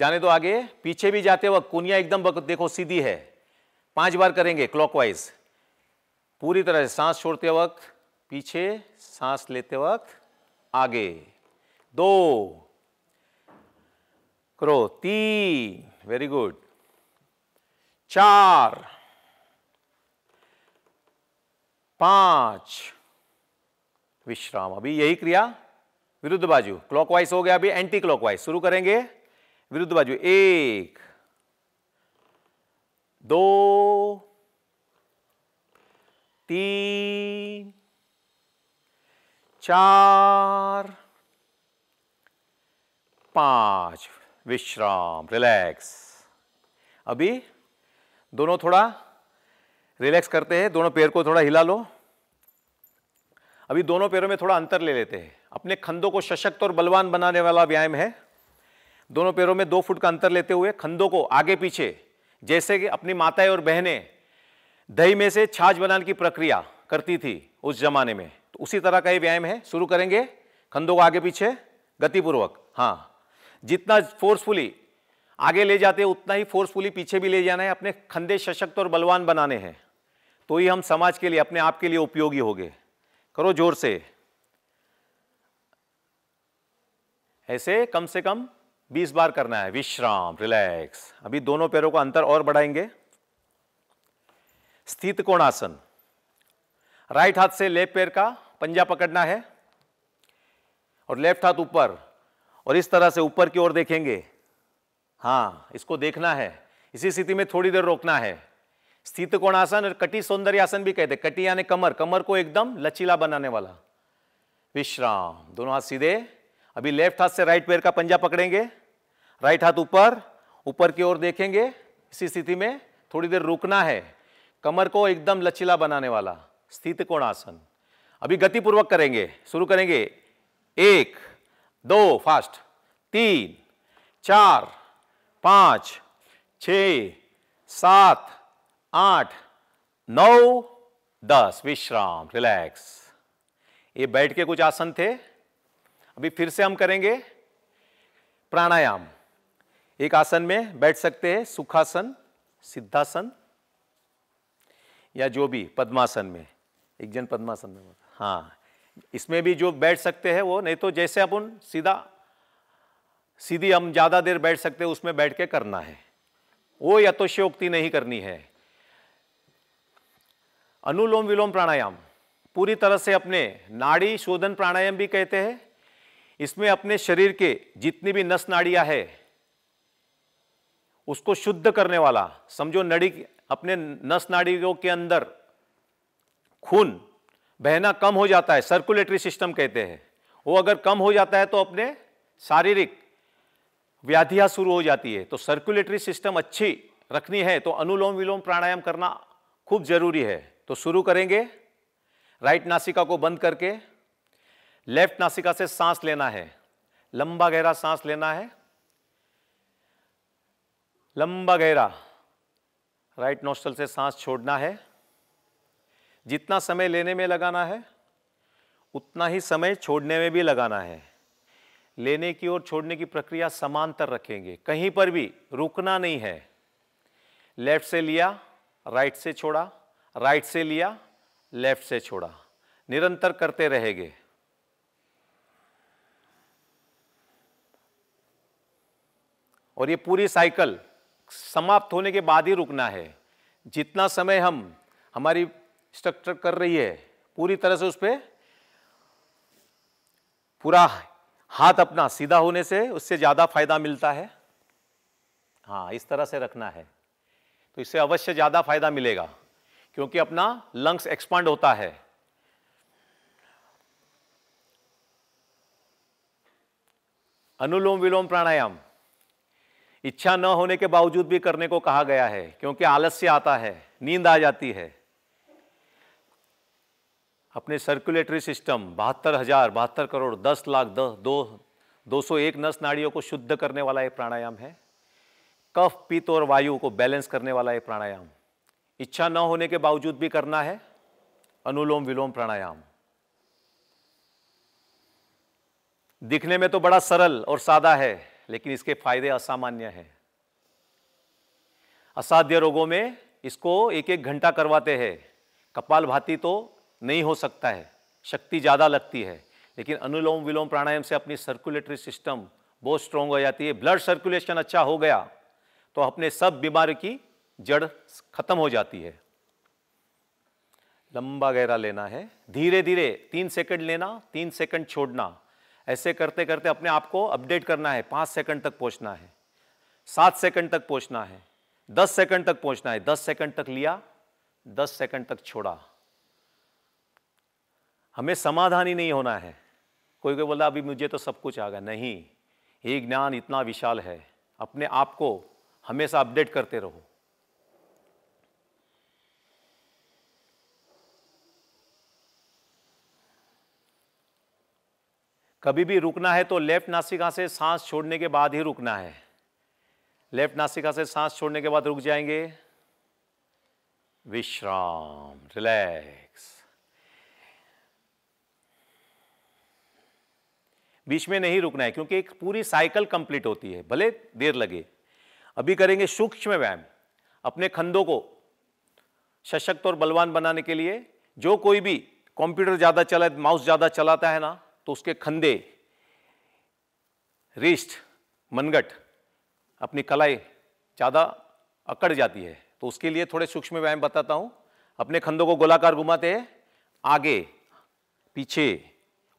जाने दो आगे पीछे भी जाते वक्त कोनिया एकदम देखो सीधी है पांच बार करेंगे क्लॉकवाइज पूरी तरह से सांस छोड़ते वक्त पीछे सांस लेते वक्त आगे दो करो तीन वेरी गुड चार पांच विश्राम अभी यही क्रिया विरुद्ध बाजू क्लॉकवाइज हो गया अभी एंटी क्लॉकवाइज शुरू करेंगे विरुद्ध बाजू एक दो तीन चार पांच विश्राम रिलैक्स अभी दोनों थोड़ा रिलैक्स करते हैं दोनों पैर को थोड़ा हिला लो अभी दोनों पैरों में थोड़ा अंतर ले लेते हैं अपने खंदों को सशक्त और बलवान बनाने वाला व्यायाम है दोनों पैरों में दो फुट का अंतर लेते हुए खंदों को आगे पीछे जैसे कि अपनी माताएं और बहनें दही में से छाछ बनाने की प्रक्रिया करती थी उस जमाने में तो उसी तरह का ये व्यायाम है शुरू करेंगे खंदों को आगे पीछे गतिपूर्वक हाँ जितना फोर्सफुली आगे ले जाते हैं उतना ही फोर्सफुली पीछे भी ले जाना है अपने खंदे सशक्त और बलवान बनाने हैं तो ही हम समाज के लिए अपने आप के लिए उपयोगी हो करो जोर से ऐसे कम से कम 20 बार करना है विश्राम रिलैक्स अभी दोनों पैरों का अंतर और बढ़ाएंगे स्थित कोणासन राइट हाथ से लेफ्ट पैर का पंजा पकड़ना है और लेफ्ट हाथ ऊपर और इस तरह से ऊपर की ओर देखेंगे हाँ इसको देखना है इसी स्थिति में थोड़ी देर रोकना है स्थित कोणासन और कटी सौंदर्य आसन भी कहते हैं कटी यानी कमर कमर को एकदम लचीला बनाने वाला विश्राम दोनों हाथ सीधे अभी लेफ्ट हाथ से राइट पैर का पंजा पकड़ेंगे राइट हाथ ऊपर ऊपर की ओर देखेंगे इसी स्थिति में थोड़ी देर रुकना है कमर को एकदम लचीला बनाने वाला स्थित कोण आसन अभी गतिपूर्वक करेंगे शुरू करेंगे एक दो फास्ट तीन चार पाँच छ सात आठ नौ दस विश्राम रिलैक्स ये बैठ के कुछ आसन थे अभी फिर से हम करेंगे प्राणायाम एक आसन में बैठ सकते हैं सुखासन सिद्धासन या जो भी पद्मासन में एक जन पद्मासन में हाँ इसमें भी जो बैठ सकते हैं वो नहीं तो जैसे अपन सीधा सीधी हम ज़्यादा देर बैठ सकते हैं उसमें बैठ के करना है वो या तो शोक्ति नहीं करनी है अनुलोम विलोम प्राणायाम पूरी तरह से अपने नाड़ी शोधन प्राणायाम भी कहते हैं इसमें अपने शरीर के जितनी भी नस नाड़ियां है उसको शुद्ध करने वाला समझो नड़ी अपने नस नाड़ियों के अंदर खून बहना कम हो जाता है सर्कुलेटरी सिस्टम कहते हैं वो अगर कम हो जाता है तो अपने शारीरिक व्याधियाँ शुरू हो जाती है तो सर्कुलेटरी सिस्टम अच्छी रखनी है तो अनुलोम विलोम प्राणायाम करना खूब ज़रूरी है तो शुरू करेंगे राइट नासिका को बंद करके लेफ्ट नासिका से सांस लेना है लंबा गहरा सांस लेना है लंबा गहरा राइट नोस्टल से सांस छोड़ना है जितना समय लेने में लगाना है उतना ही समय छोड़ने में भी लगाना है लेने की और छोड़ने की प्रक्रिया समांतर रखेंगे कहीं पर भी रुकना नहीं है लेफ्ट से लिया राइट से छोड़ा राइट से लिया लेफ्ट से छोड़ा निरंतर करते रहेंगे और ये पूरी साइकिल समाप्त होने के बाद ही रुकना है जितना समय हम हमारी स्ट्रक्चर कर रही है पूरी तरह से उस पर पूरा हाथ अपना सीधा होने से उससे ज़्यादा फायदा मिलता है हाँ इस तरह से रखना है तो इससे अवश्य ज़्यादा फायदा मिलेगा क्योंकि अपना लंग्स एक्सपांड होता है अनुलोम विलोम प्राणायाम इच्छा न होने के बावजूद भी करने को कहा गया है क्योंकि आलस्य आता है नींद आ जाती है अपने सर्कुलेटरी सिस्टम बहत्तर हजार बहत्तर करोड़ दस लाख दस दो दो सौ एक नस नाड़ियों को शुद्ध करने वाला यह प्राणायाम है कफ पित्त और वायु को बैलेंस करने वाला यह प्राणायाम इच्छा न होने के बावजूद भी करना है अनुलोम विलोम प्राणायाम दिखने में तो बड़ा सरल और सादा है लेकिन इसके फायदे असामान्य हैं असाध्य रोगों में इसको एक एक घंटा करवाते हैं कपाल भाती तो नहीं हो सकता है शक्ति ज़्यादा लगती है लेकिन अनुलोम विलोम प्राणायाम से अपनी सर्कुलेटरी सिस्टम बहुत स्ट्रांग हो जाती है ब्लड सर्कुलेशन अच्छा हो गया तो अपने सब बीमारी की जड़ खत्म हो जाती है लंबा गहरा लेना है धीरे धीरे तीन सेकंड लेना तीन सेकंड छोड़ना ऐसे करते करते अपने आप को अपडेट करना है पाँच सेकंड तक पहुंचना है सात सेकंड तक पहुंचना है दस सेकंड तक पहुंचना है दस सेकंड तक लिया दस सेकंड तक छोड़ा हमें समाधान ही नहीं होना है कोई कोई बोला अभी मुझे तो सब कुछ आ गया नहीं ये ज्ञान इतना विशाल है अपने आप को हमेशा अपडेट करते रहो कभी भी रुकना है तो लेफ्ट नासिका से सांस छोड़ने के बाद ही रुकना है लेफ्ट नासिका से सांस छोड़ने के बाद रुक जाएंगे विश्राम रिलैक्स बीच में नहीं रुकना है क्योंकि एक पूरी साइकिल कंप्लीट होती है भले देर लगे अभी करेंगे सूक्ष्म व्यायाम अपने खंदों को सशक्त और बलवान बनाने के लिए जो कोई भी कंप्यूटर ज़्यादा चला माउस ज़्यादा चलाता है ना तो उसके खंदे रिस्ट मनगट अपनी कलाई ज़्यादा अकड़ जाती है तो उसके लिए थोड़े सूक्ष्म व्यायाम बताता हूँ अपने खंदों को गोलाकार घुमाते हैं आगे पीछे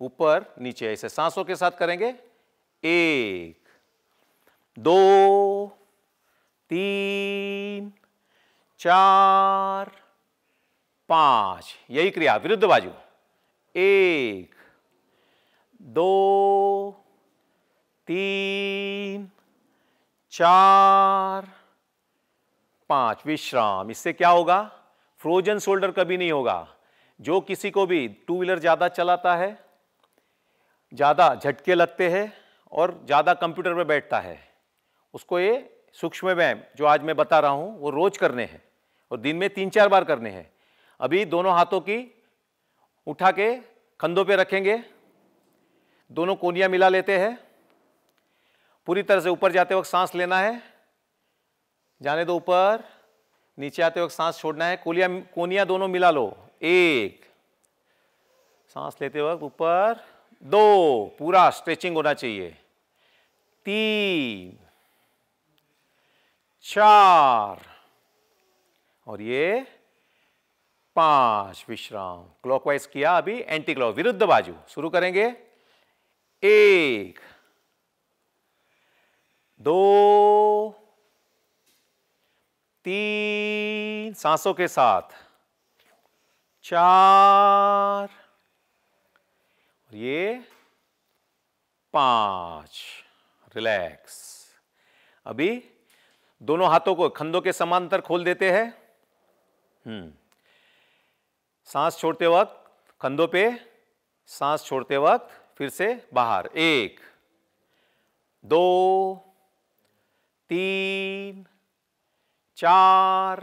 ऊपर नीचे ऐसे सांसों के साथ करेंगे एक दो तीन चार पांच यही क्रिया विरुद्ध बाजू एक दो तीन चार पांच विश्राम इससे क्या होगा फ्रोजन शोल्डर कभी नहीं होगा जो किसी को भी टू व्हीलर ज़्यादा चलाता है ज़्यादा झटके लगते हैं और ज़्यादा कंप्यूटर पर बैठता है उसको ये सूक्ष्म व्यायाम जो आज मैं बता रहा हूँ वो रोज़ करने हैं और दिन में तीन चार बार करने हैं अभी दोनों हाथों की उठा के कंधों पे रखेंगे दोनों कोनिया मिला लेते हैं पूरी तरह से ऊपर जाते वक्त सांस लेना है जाने दो ऊपर नीचे आते वक्त सांस छोड़ना है कोलिया कोनिया दोनों मिला लो एक सांस लेते वक्त ऊपर दो पूरा स्ट्रेचिंग होना चाहिए तीन चार और ये पांच विश्राम क्लॉकवाइज किया अभी एंटी क्लॉक विरुद्ध बाजू शुरू करेंगे एक दो तीन सांसों के साथ चार और ये पांच रिलैक्स अभी दोनों हाथों को खंदों के समांतर खोल देते हैं हम्म सांस छोड़ते वक्त खंदों पे सांस छोड़ते वक्त फिर से बाहर एक दो तीन चार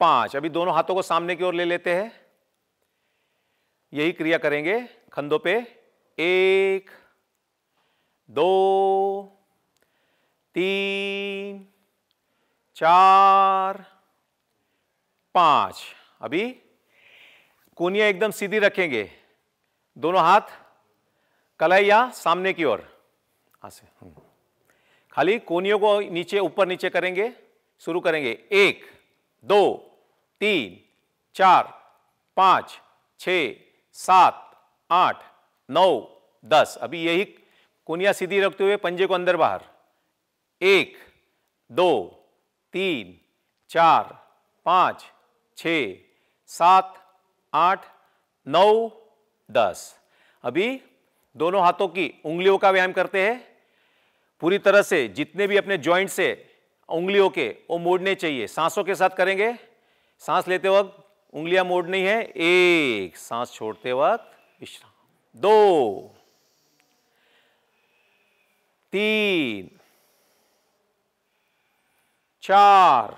पांच अभी दोनों हाथों को सामने की ओर ले लेते हैं यही क्रिया करेंगे खंदों पे एक दो तीन चार पांच अभी कोनिया एकदम सीधी रखेंगे दोनों हाथ कलाई या सामने की ओर ऐसे हाँ हम्म। खाली कोनियों को नीचे ऊपर नीचे करेंगे शुरू करेंगे एक दो तीन चार पाँच छ सात आठ नौ दस अभी यही कोनिया सीधी रखते हुए पंजे को अंदर बाहर एक दो तीन चार पाँच छ सात आठ नौ दस अभी दोनों हाथों की उंगलियों का व्यायाम करते हैं पूरी तरह से जितने भी अपने ज्वाइंट से उंगलियों के वो मोड़ने चाहिए सांसों के साथ करेंगे सांस लेते वक्त उंगलियां मोड़नी है एक सांस छोड़ते वक्त विश्राम दो तीन चार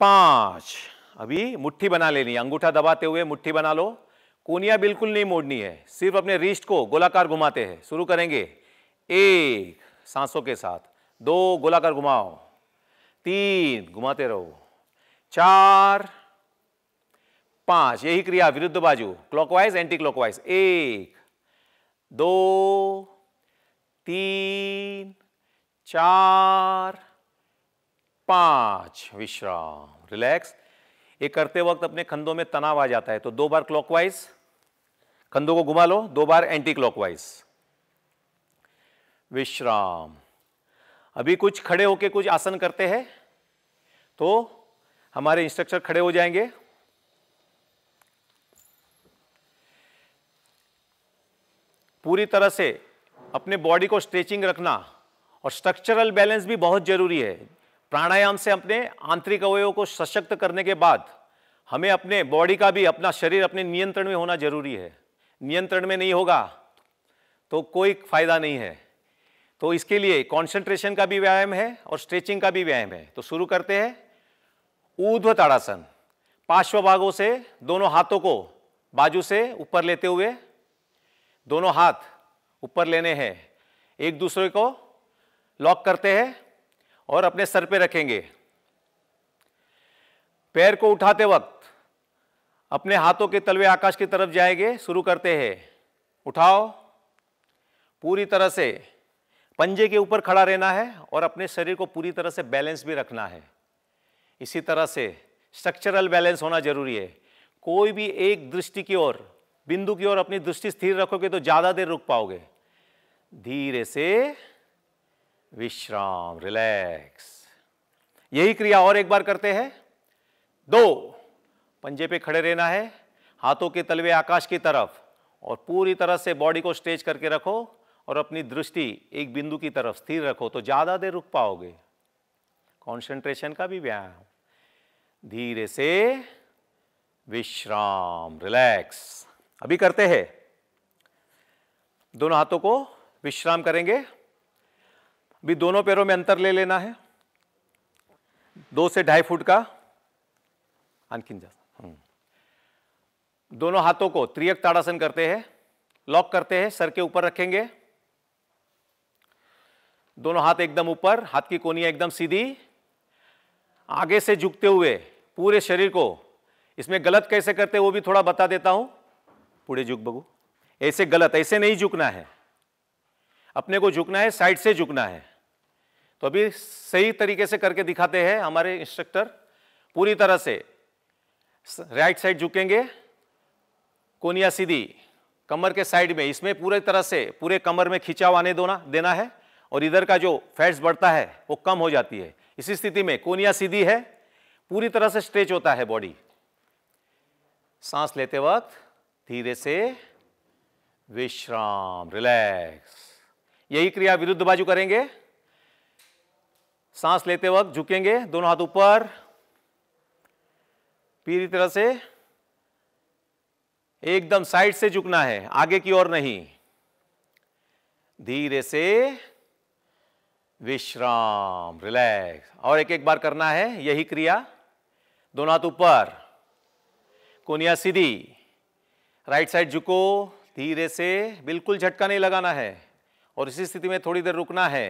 पांच अभी मुट्ठी बना लेनी अंगूठा दबाते हुए मुट्ठी बना लो कोनिया बिल्कुल नहीं मोड़नी है सिर्फ अपने रिस्ट को गोलाकार घुमाते हैं शुरू करेंगे एक सांसों के साथ दो गोलाकार घुमाओ तीन घुमाते रहो चार पांच यही क्रिया विरुद्ध बाजू क्लॉकवाइज एंटी क्लॉकवाइज एक दो तीन चार पांच विश्राम रिलैक्स ये करते वक्त अपने कंधों में तनाव आ जाता है तो दो बार क्लॉकवाइज कंधों को घुमा लो दो बार एंटी क्लॉकवाइज विश्राम अभी कुछ खड़े होके कुछ आसन करते हैं तो हमारे इंस्ट्रक्चर खड़े हो जाएंगे पूरी तरह से अपने बॉडी को स्ट्रेचिंग रखना और स्ट्रक्चरल बैलेंस भी बहुत जरूरी है प्राणायाम से अपने आंतरिक अवयव को सशक्त करने के बाद हमें अपने बॉडी का भी अपना शरीर अपने नियंत्रण में होना जरूरी है नियंत्रण में नहीं होगा तो कोई फायदा नहीं है तो इसके लिए कंसंट्रेशन का भी व्यायाम है और स्ट्रेचिंग का भी व्यायाम है तो शुरू करते हैं ऊर्ध्व ताड़ासन पार्श्व भागों से दोनों हाथों को बाजू से ऊपर लेते हुए दोनों हाथ ऊपर लेने हैं एक दूसरे को लॉक करते हैं और अपने सर पे रखेंगे पैर को उठाते वक्त अपने हाथों के तलवे आकाश की तरफ जाएंगे शुरू करते हैं उठाओ पूरी तरह से पंजे के ऊपर खड़ा रहना है और अपने शरीर को पूरी तरह से बैलेंस भी रखना है इसी तरह से स्ट्रक्चरल बैलेंस होना जरूरी है कोई भी एक दृष्टि की ओर बिंदु की ओर अपनी दृष्टि स्थिर रखोगे तो ज़्यादा देर रुक पाओगे धीरे से विश्राम रिलैक्स यही क्रिया और एक बार करते हैं दो पंजे पे खड़े रहना है हाथों के तलवे आकाश की तरफ और पूरी तरह से बॉडी को स्ट्रेच करके रखो और अपनी दृष्टि एक बिंदु की तरफ स्थिर रखो तो ज़्यादा देर रुक पाओगे कंसंट्रेशन का भी व्यायाम धीरे से विश्राम रिलैक्स अभी करते हैं दोनों हाथों को विश्राम करेंगे भी दोनों पैरों में अंतर ले लेना है दो से ढाई फुट का अनकिन जा हम्म। दोनों हाथों को त्रियक ताड़ासन करते हैं लॉक करते हैं सर के ऊपर रखेंगे दोनों हाथ एकदम ऊपर हाथ की कोनिया एकदम सीधी आगे से झुकते हुए पूरे शरीर को इसमें गलत कैसे करते वो भी थोड़ा बता देता हूं पूरे झुक बगू ऐसे गलत ऐसे नहीं झुकना है अपने को झुकना है साइड से झुकना है तो अभी सही तरीके से करके दिखाते हैं हमारे इंस्ट्रक्टर पूरी तरह से राइट साइड झुकेंगे कोनिया सीधी कमर के साइड में इसमें पूरे तरह से पूरे कमर में खिंचाव आने दोना देना है और इधर का जो फैट्स बढ़ता है वो कम हो जाती है इसी स्थिति में कोनिया सीधी है पूरी तरह से स्ट्रेच होता है बॉडी सांस लेते वक्त धीरे से विश्राम रिलैक्स यही क्रिया विरुद्ध बाजू करेंगे सांस लेते वक्त झुकेंगे दोनों हाथ ऊपर पूरी तरह से एकदम साइड से झुकना है आगे की ओर नहीं धीरे से विश्राम रिलैक्स और एक एक बार करना है यही क्रिया दोनों हाथ ऊपर कोनिया सीधी राइट साइड झुको धीरे से बिल्कुल झटका नहीं लगाना है और इसी स्थिति में थोड़ी देर रुकना है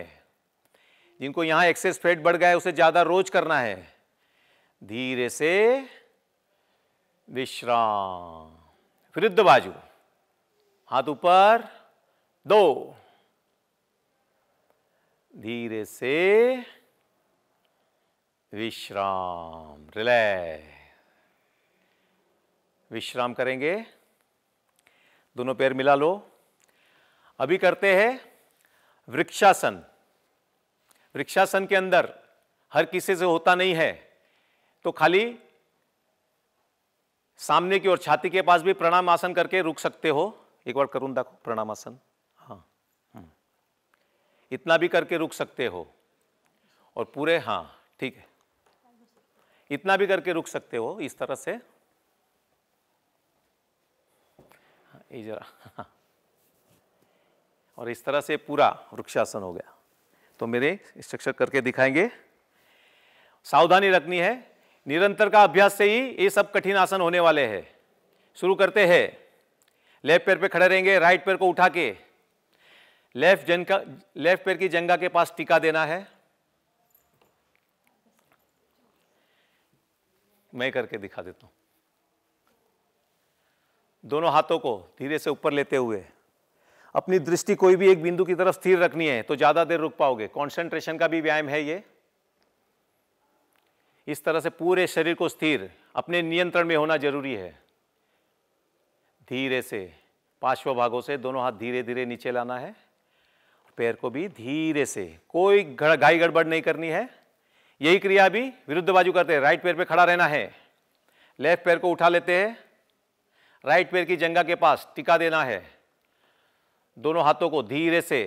जिनको यहां एक्सेस फेट बढ़ गया है उसे ज़्यादा रोज करना है धीरे से विश्राम वृद्ध बाजू हाथ ऊपर दो धीरे से विश्राम रिलैक्स विश्राम करेंगे दोनों पैर मिला लो अभी करते हैं वृक्षासन वृक्षासन के अंदर हर किसी से होता नहीं है तो खाली सामने की ओर छाती के पास भी प्रणाम आसन करके रुक सकते हो एक बार करूं दाखो प्रणाम आसन हाँ हम्म। इतना भी करके रुक सकते हो और पूरे हाँ ठीक है इतना भी करके रुक सकते हो इस तरह से हाँ, ये जरा हाँ। और इस तरह से पूरा वृक्षासन हो गया तो मेरे स्ट्रक्चर करके दिखाएंगे सावधानी रखनी है निरंतर का अभ्यास से ही ये सब कठिन आसन होने वाले हैं शुरू करते हैं लेफ्ट पैर पे खड़े रहेंगे राइट पैर को उठा के लेफ्ट जनका लेफ्ट पैर की जंगा के पास टीका देना है मैं करके दिखा देता हूं दोनों हाथों को धीरे से ऊपर लेते हुए अपनी दृष्टि कोई भी एक बिंदु की तरफ स्थिर रखनी है तो ज़्यादा देर रुक पाओगे कॉन्सेंट्रेशन का भी व्यायाम है ये इस तरह से पूरे शरीर को स्थिर अपने नियंत्रण में होना जरूरी है धीरे से पार्श्व भागों से दोनों हाथ धीरे धीरे नीचे लाना है पैर को भी धीरे से कोई घाई गड़बड़ नहीं करनी है यही क्रिया भी विरुद्ध बाजू करते हैं राइट पैर पे खड़ा रहना है लेफ्ट पैर को उठा लेते हैं राइट पैर की जंगा के पास टिका देना है दोनों हाथों को धीरे से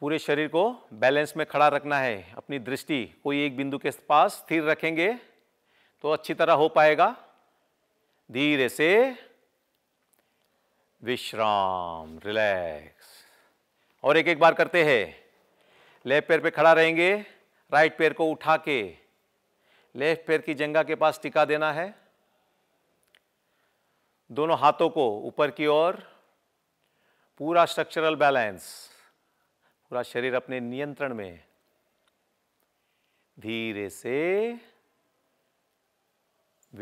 पूरे शरीर को बैलेंस में खड़ा रखना है अपनी दृष्टि कोई एक बिंदु के पास स्थिर रखेंगे तो अच्छी तरह हो पाएगा धीरे से विश्राम रिलैक्स और एक एक बार करते हैं लेफ्ट पैर पे खड़ा रहेंगे राइट पैर को उठा के लेफ्ट पैर की जंगा के पास टिका देना है दोनों हाथों को ऊपर की ओर पूरा स्ट्रक्चरल बैलेंस पूरा शरीर अपने नियंत्रण में धीरे से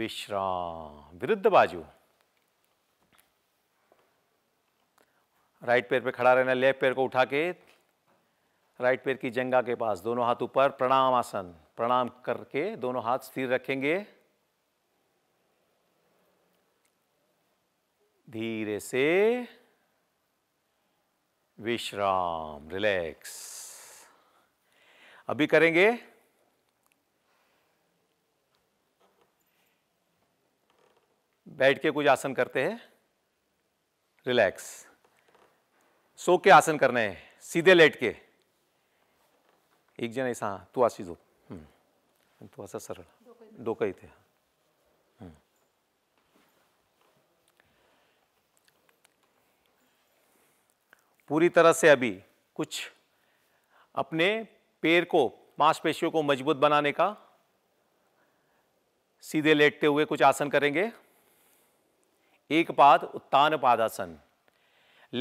विश्राम विरुद्ध बाजू राइट पैर पे खड़ा रहना लेफ्ट पैर को उठा के राइट पैर की जंगा के पास दोनों हाथ ऊपर प्रणाम आसन प्रणाम करके दोनों हाथ स्थिर रखेंगे धीरे से विश्राम रिलैक्स अभी करेंगे बैठ के कुछ आसन करते हैं रिलैक्स सो के आसन करने हैं सीधे लेट के एक जन ऐसा तू आशीज हो हम्म, तू ऐसा सरल डोका हाँ पूरी तरह से अभी कुछ अपने पैर को मांसपेशियों को मजबूत बनाने का सीधे लेटते हुए कुछ आसन करेंगे एक पाद उत्तान पाद आसन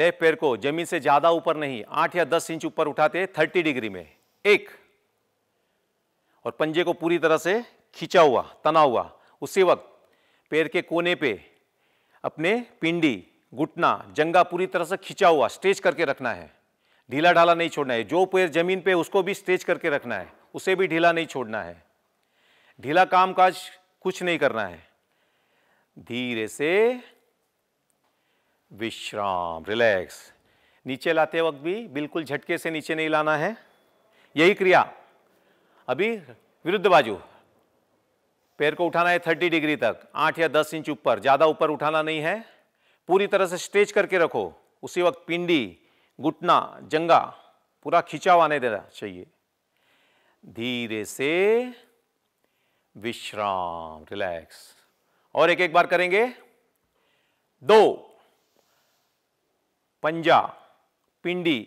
लेफ्ट पैर को जमीन से ज़्यादा ऊपर नहीं आठ या दस इंच ऊपर उठाते थर्टी डिग्री में एक और पंजे को पूरी तरह से खींचा हुआ तना हुआ उसी वक्त पैर के कोने पे अपने पिंडी घुटना जंगा पूरी तरह से खिंचा हुआ स्ट्रेच करके रखना है ढीला ढाला नहीं छोड़ना है जो पैर जमीन पे उसको भी स्ट्रेच करके रखना है उसे भी ढीला नहीं छोड़ना है ढीला काम काज कुछ नहीं करना है धीरे से विश्राम रिलैक्स नीचे लाते वक्त भी बिल्कुल झटके से नीचे नहीं लाना है यही क्रिया अभी विरुद्ध बाजू पैर को उठाना है थर्टी डिग्री तक आठ या दस इंच ऊपर ज़्यादा ऊपर उठाना नहीं है पूरी तरह से स्ट्रेच करके रखो उसी वक्त पिंडी घुटना जंगा पूरा खिंचाव आने देना चाहिए धीरे से विश्राम रिलैक्स और एक एक बार करेंगे दो पंजा पिंडी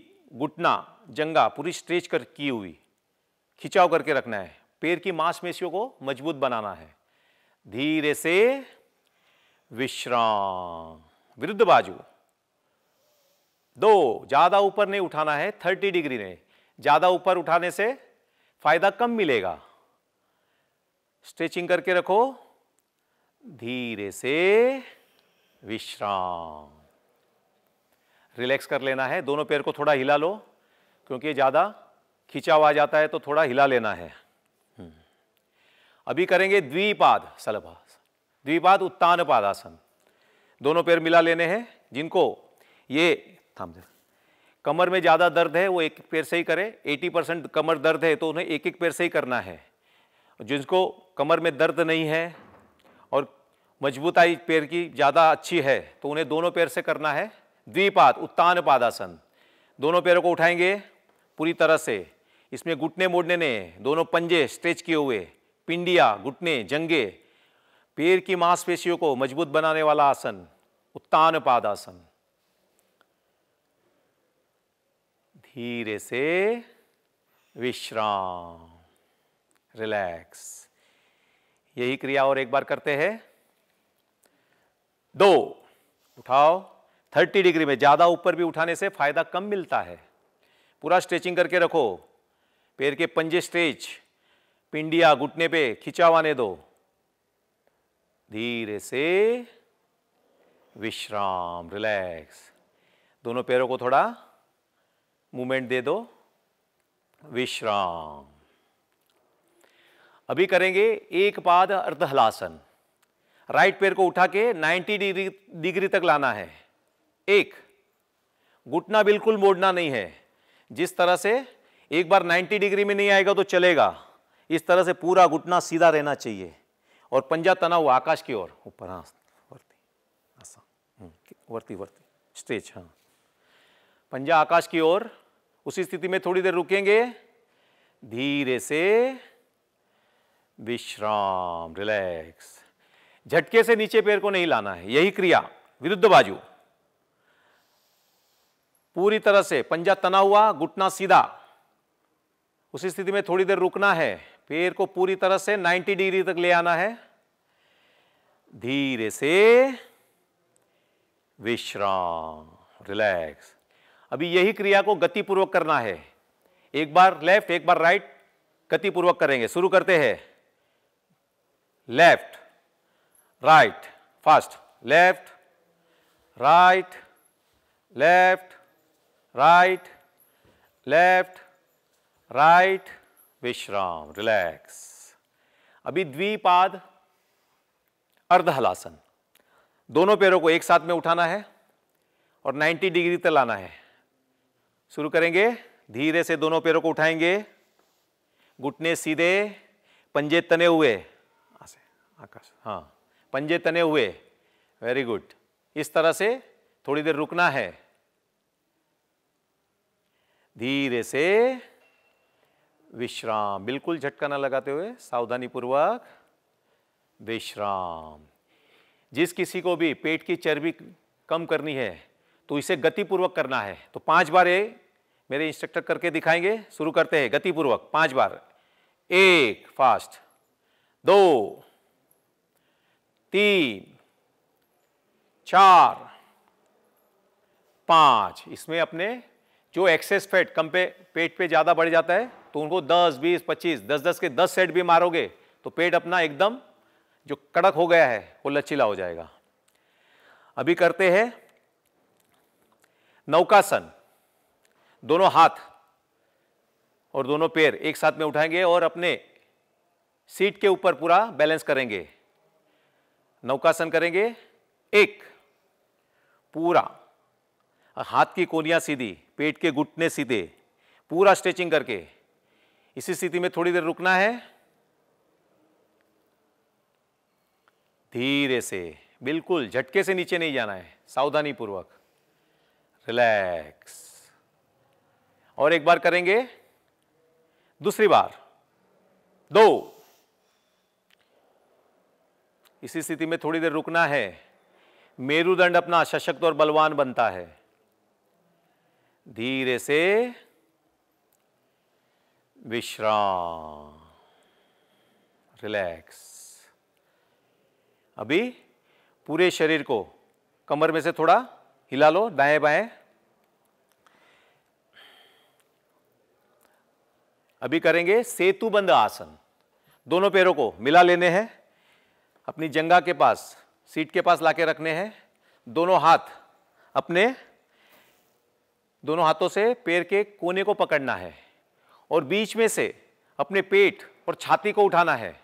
घुटना जंगा पूरी स्ट्रेच कर की हुई खिंचाव करके रखना है पैर की मांसपेशियों को मजबूत बनाना है धीरे से विश्राम विरुद्ध बाजू दो ज़्यादा ऊपर नहीं उठाना है थर्टी डिग्री ने ज़्यादा ऊपर उठाने से फ़ायदा कम मिलेगा स्ट्रेचिंग करके रखो धीरे से विश्राम रिलैक्स कर लेना है दोनों पैर को थोड़ा हिला लो क्योंकि ज़्यादा खींचा हुआ जाता है तो थोड़ा हिला लेना है हम्म। अभी करेंगे द्विपाद सलभा द्विपाद उत्तान पादासन दोनों पैर मिला लेने हैं जिनको ये थाम दे कमर में ज़्यादा दर्द है वो एक पैर से ही करें 80 परसेंट कमर दर्द है तो उन्हें एक एक पैर से ही करना है जिनको कमर में दर्द नहीं है और मजबूताई पैर की ज़्यादा अच्छी है तो उन्हें दोनों पैर से करना है द्विपाद उत्तान पादासन दोनों पैरों को उठाएंगे पूरी तरह से इसमें घुटने मोड़ने ने दोनों पंजे स्ट्रेच किए हुए पिंडिया घुटने जंगे पैर की मांसपेशियों को मजबूत बनाने वाला आसन उत्तान पादासन धीरे से विश्राम रिलैक्स यही क्रिया और एक बार करते हैं दो उठाओ थर्टी डिग्री में ज़्यादा ऊपर भी उठाने से फायदा कम मिलता है पूरा स्ट्रेचिंग करके रखो पैर के पंजे स्ट्रेच पिंडिया घुटने पे खिंचावाने दो धीरे से विश्राम रिलैक्स दोनों पैरों को थोड़ा मूवमेंट दे दो विश्राम अभी करेंगे एक पाद अर्धहलासन राइट पैर को उठा के 90 डिग्री डिग्री तक लाना है एक घुटना बिल्कुल मोड़ना नहीं है जिस तरह से एक बार 90 डिग्री में नहीं आएगा तो चलेगा इस तरह से पूरा घुटना सीधा रहना चाहिए और पंजा तना हुआ आकाश की ओर ऊपर हाँ वर्ती आसान हम्म, वर्ती वर्ती स्टेज हाँ पंजा आकाश की ओर उसी स्थिति में थोड़ी देर रुकेंगे धीरे से विश्राम रिलैक्स झटके से नीचे पैर को नहीं लाना है यही क्रिया विरुद्ध बाजू पूरी तरह से पंजा तना हुआ घुटना सीधा उसी स्थिति में थोड़ी देर रुकना है पैर को पूरी तरह से 90 डिग्री तक ले आना है धीरे से विश्राम रिलैक्स अभी यही क्रिया को गतिपूर्वक करना है एक बार लेफ्ट एक बार राइट गतिपूर्वक करेंगे शुरू करते हैं left right fast left right left right left right विश्राम रिलैक्स अभी द्विपाद अर्धहलासन दोनों पैरों को एक साथ में उठाना है और 90 डिग्री तक लाना है शुरू करेंगे धीरे से दोनों पैरों को उठाएंगे घुटने सीधे पंजे तने हुए आकाश हाँ पंजे तने हुए वेरी गुड इस तरह से थोड़ी देर रुकना है धीरे से विश्राम बिल्कुल झटका ना लगाते हुए सावधानी पूर्वक विश्राम जिस किसी को भी पेट की चर्बी कम करनी है तो इसे गतिपूर्वक करना है तो पांच बार ये मेरे इंस्ट्रक्टर करके दिखाएंगे शुरू करते हैं गतिपूर्वक पांच बार एक फास्ट दो तीन चार पाँच इसमें अपने जो एक्सेस फैट कम पे पेट पे ज़्यादा बढ़ जाता है तो उनको 10, 20, 25, 10 10 के 10 सेट भी मारोगे तो पेट अपना एकदम जो कड़क हो गया है वो लचीला हो जाएगा अभी करते हैं नौकासन दोनों हाथ और दोनों पैर एक साथ में उठाएंगे और अपने सीट के ऊपर पूरा बैलेंस करेंगे नौकासन करेंगे एक पूरा हाथ की कोनियाँ सीधी पेट के घुटने सीधे पूरा स्ट्रेचिंग करके इसी स्थिति में थोड़ी देर रुकना है धीरे से बिल्कुल झटके से नीचे नहीं जाना है सावधानी पूर्वक रिलैक्स और एक बार करेंगे दूसरी बार दो इसी स्थिति में थोड़ी देर रुकना है मेरुदंड अपना सशक्त और बलवान बनता है धीरे से विश्राम रिलैक्स अभी पूरे शरीर को कमर में से थोड़ा हिला लो दाएं बाएं अभी करेंगे सेतु बंद आसन दोनों पैरों को मिला लेने हैं अपनी जंगा के पास सीट के पास लाके रखने हैं दोनों हाथ अपने दोनों हाथों से पैर के कोने को पकड़ना है और बीच में से अपने पेट और छाती को उठाना है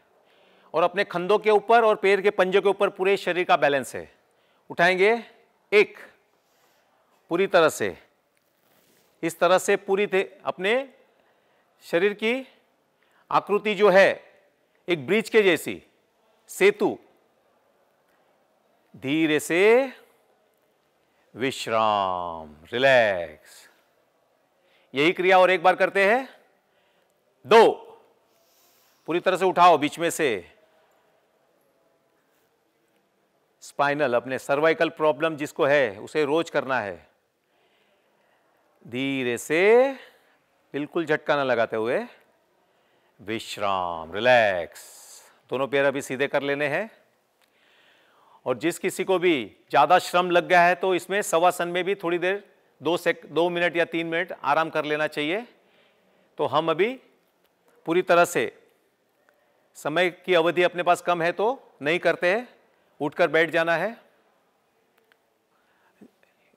और अपने खंदों के ऊपर और पैर के पंजों के ऊपर पूरे शरीर का बैलेंस है उठाएंगे एक पूरी तरह से इस तरह से पूरी थे अपने शरीर की आकृति जो है एक ब्रिज के जैसी सेतु धीरे से विश्राम रिलैक्स यही क्रिया और एक बार करते हैं दो पूरी तरह से उठाओ बीच में से स्पाइनल अपने सर्वाइकल प्रॉब्लम जिसको है उसे रोज करना है धीरे से बिल्कुल झटका ना लगाते हुए विश्राम रिलैक्स दोनों पैर अभी सीधे कर लेने हैं और जिस किसी को भी ज़्यादा श्रम लग गया है तो इसमें सवासन में भी थोड़ी देर दो सेक दो मिनट या तीन मिनट आराम कर लेना चाहिए तो हम अभी पूरी तरह से समय की अवधि अपने पास कम है तो नहीं करते हैं उठकर बैठ जाना है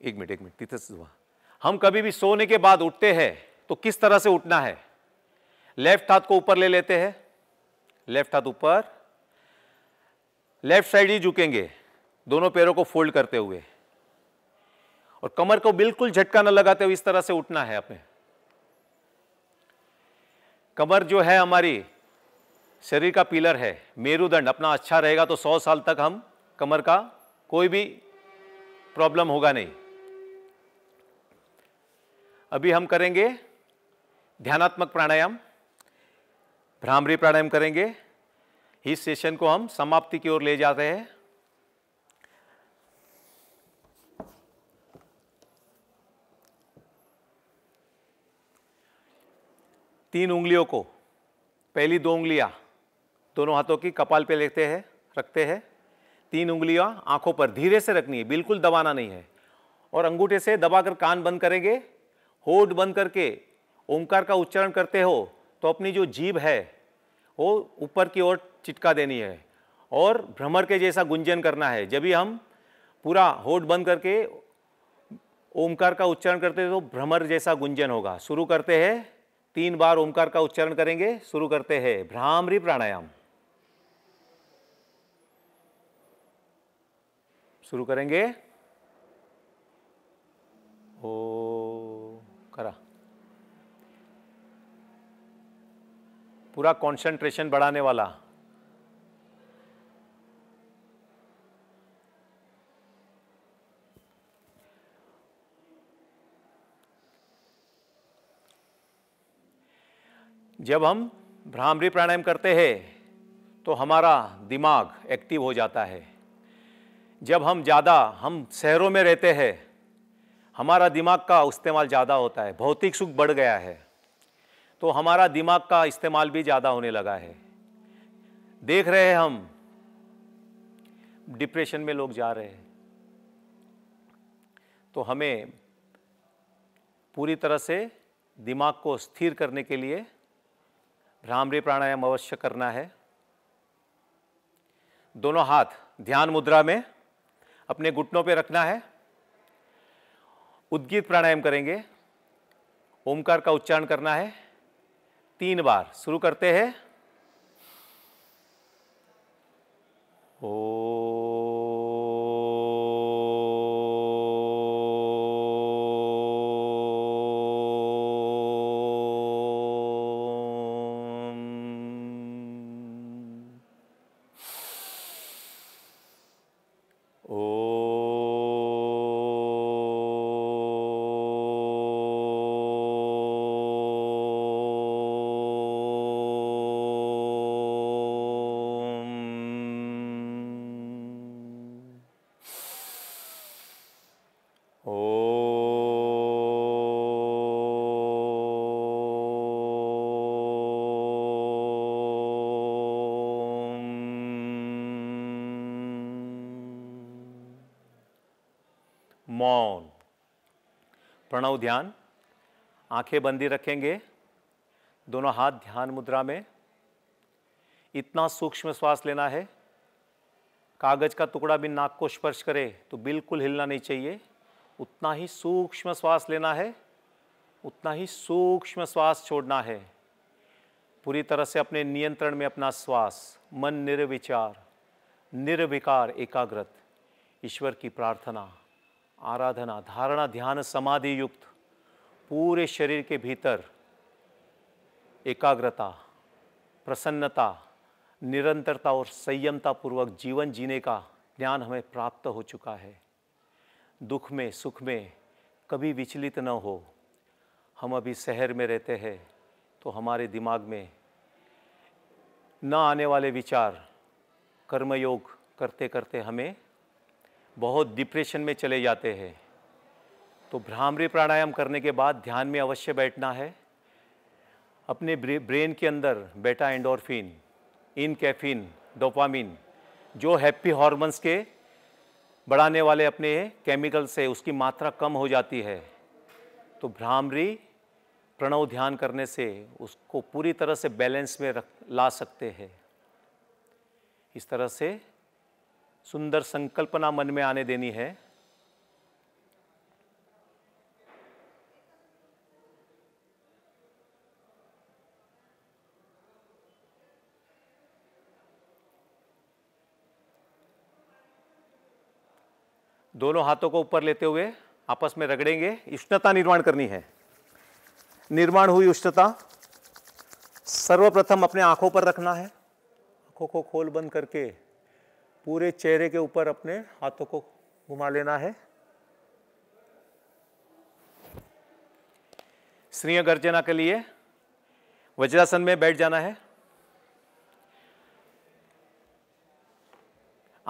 एक मिनट एक मिनट हम कभी भी सोने के बाद उठते हैं तो किस तरह से उठना है लेफ्ट हाथ को ऊपर ले लेते हैं लेफ्ट हाथ ऊपर लेफ्ट साइड ही झुकेंगे दोनों पैरों को फोल्ड करते हुए और कमर को बिल्कुल झटका न लगाते हुए इस तरह से उठना है अपने कमर जो है हमारी शरीर का पिलर है मेरुदंड अपना अच्छा रहेगा तो सौ साल तक हम कमर का कोई भी प्रॉब्लम होगा नहीं अभी हम करेंगे ध्यानात्मक प्राणायाम भ्रामरी प्राणायाम करेंगे इस सेशन को हम समाप्ति की ओर ले जाते हैं तीन उंगलियों को पहली दो उंगलियां दोनों हाथों की कपाल पे लेते हैं रखते हैं तीन उंगलियां आंखों पर धीरे से रखनी है बिल्कुल दबाना नहीं है और अंगूठे से दबाकर कान बंद करेंगे होठ बंद करके ओंकार का उच्चारण करते हो तो अपनी जो जीभ है वो ऊपर की ओर चिटका देनी है और भ्रमर के जैसा गुंजन करना है जब भी हम पूरा होठ बंद करके ओंकार का उच्चारण करते हैं तो भ्रमर जैसा गुंजन होगा शुरू करते हैं तीन बार ओमकार का उच्चारण करेंगे शुरू करते हैं भ्रामरी प्राणायाम शुरू करेंगे ओ करा पूरा कंसंट्रेशन बढ़ाने वाला जब हम भ्रामरी प्राणायाम करते हैं तो हमारा दिमाग एक्टिव हो जाता है जब हम ज़्यादा हम शहरों में रहते हैं हमारा दिमाग का इस्तेमाल ज़्यादा होता है भौतिक सुख बढ़ गया है तो हमारा दिमाग का इस्तेमाल भी ज़्यादा होने लगा है देख रहे हैं हम डिप्रेशन में लोग जा रहे हैं तो हमें पूरी तरह से दिमाग को स्थिर करने के लिए भ्रामरी प्राणायाम अवश्य करना है दोनों हाथ ध्यान मुद्रा में अपने घुटनों पे रखना है उद्गीत प्राणायाम करेंगे ओमकार का उच्चारण करना है तीन बार शुरू करते हैं ओ ध्यान आंखें बंदी रखेंगे दोनों हाथ ध्यान मुद्रा में इतना सूक्ष्म श्वास लेना है कागज़ का टुकड़ा भी नाक को स्पर्श करे तो बिल्कुल हिलना नहीं चाहिए उतना ही सूक्ष्म श्वास लेना है उतना ही सूक्ष्म श्वास छोड़ना है पूरी तरह से अपने नियंत्रण में अपना श्वास मन निर्विचार निर्विकार एकाग्रत ईश्वर की प्रार्थना आराधना धारणा ध्यान समाधि युक्त पूरे शरीर के भीतर एकाग्रता प्रसन्नता निरंतरता और संयमता पूर्वक जीवन जीने का ज्ञान हमें प्राप्त हो चुका है दुख में सुख में कभी विचलित न हो हम अभी शहर में रहते हैं तो हमारे दिमाग में न आने वाले विचार कर्मयोग करते करते हमें बहुत डिप्रेशन में चले जाते हैं तो भ्रामरी प्राणायाम करने के बाद ध्यान में अवश्य बैठना है अपने ब्रेन के अंदर बेटा एंडोरफिन इन कैफिन डोपामिन जो हैप्पी हॉर्मोन्स के बढ़ाने वाले अपने केमिकल्स से उसकी मात्रा कम हो जाती है तो भ्रामरी प्रणव ध्यान करने से उसको पूरी तरह से बैलेंस में रख ला सकते हैं इस तरह से सुंदर संकल्पना मन में आने देनी है दोनों हाथों को ऊपर लेते हुए आपस में रगड़ेंगे उष्णता निर्माण करनी है निर्माण हुई उष्णता सर्वप्रथम अपने आंखों पर रखना है आंखों को खोल बंद करके पूरे चेहरे के ऊपर अपने हाथों को घुमा लेना है स्त्रीय गर्जना के लिए वज्रासन में बैठ जाना है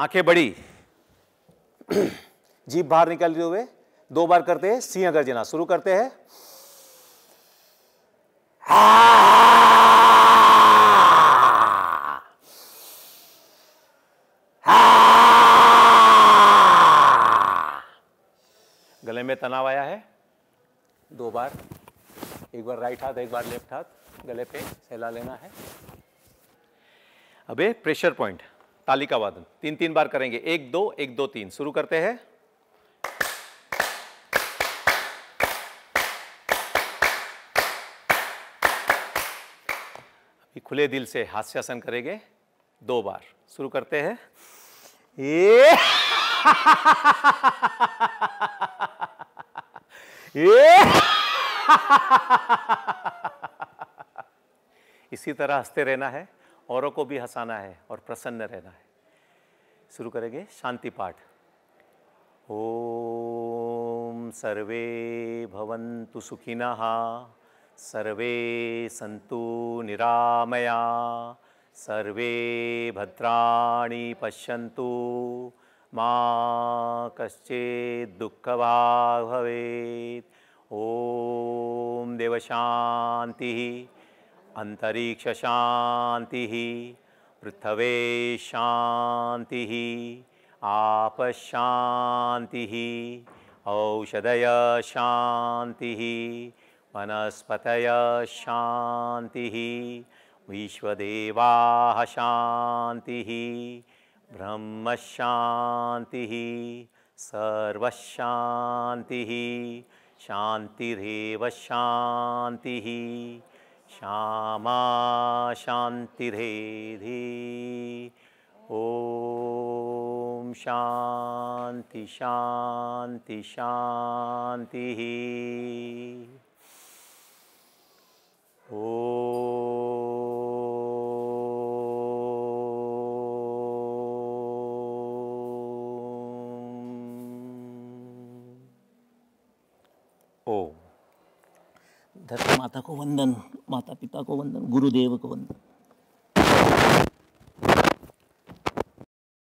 आंखें बड़ी जीप बाहर निकालते हुए दो बार करते हैं सिंह गर्जना शुरू करते हैं तनाव आया है दो बार एक बार राइट हाथ एक बार लेफ्ट हाथ गले पे सहला लेना है अबे प्रेशर पॉइंट तालिका वादन तीन तीन बार करेंगे एक दो एक दो तीन शुरू करते हैं खुले दिल से हास्यासन करेंगे दो बार शुरू करते हैं ये इसी तरह हंसते रहना है औरों को भी हंसाना है और प्रसन्न रहना है शुरू करेंगे शांति पाठ ओम सर्वे भवन्तु सुखिनः सर्वे सन्तु निरामया सर्वे भद्राणि पश्यन्तु माँ कश्चित् दुःखभाग् भवेत् ॐ देवशान्तिः शांति पृथ्वे शांति आप शांति औषधय शांति वनस्पत शांति विश्वदेवा शांति ब्रह्म शांति शांति ही ही सर्व शांति रेव शांति ही श्यामा शांति शान्तिरेधि शांति शांति शांति ही ओ धरती माता को वंदन माता पिता को वंदन गुरुदेव को वंदन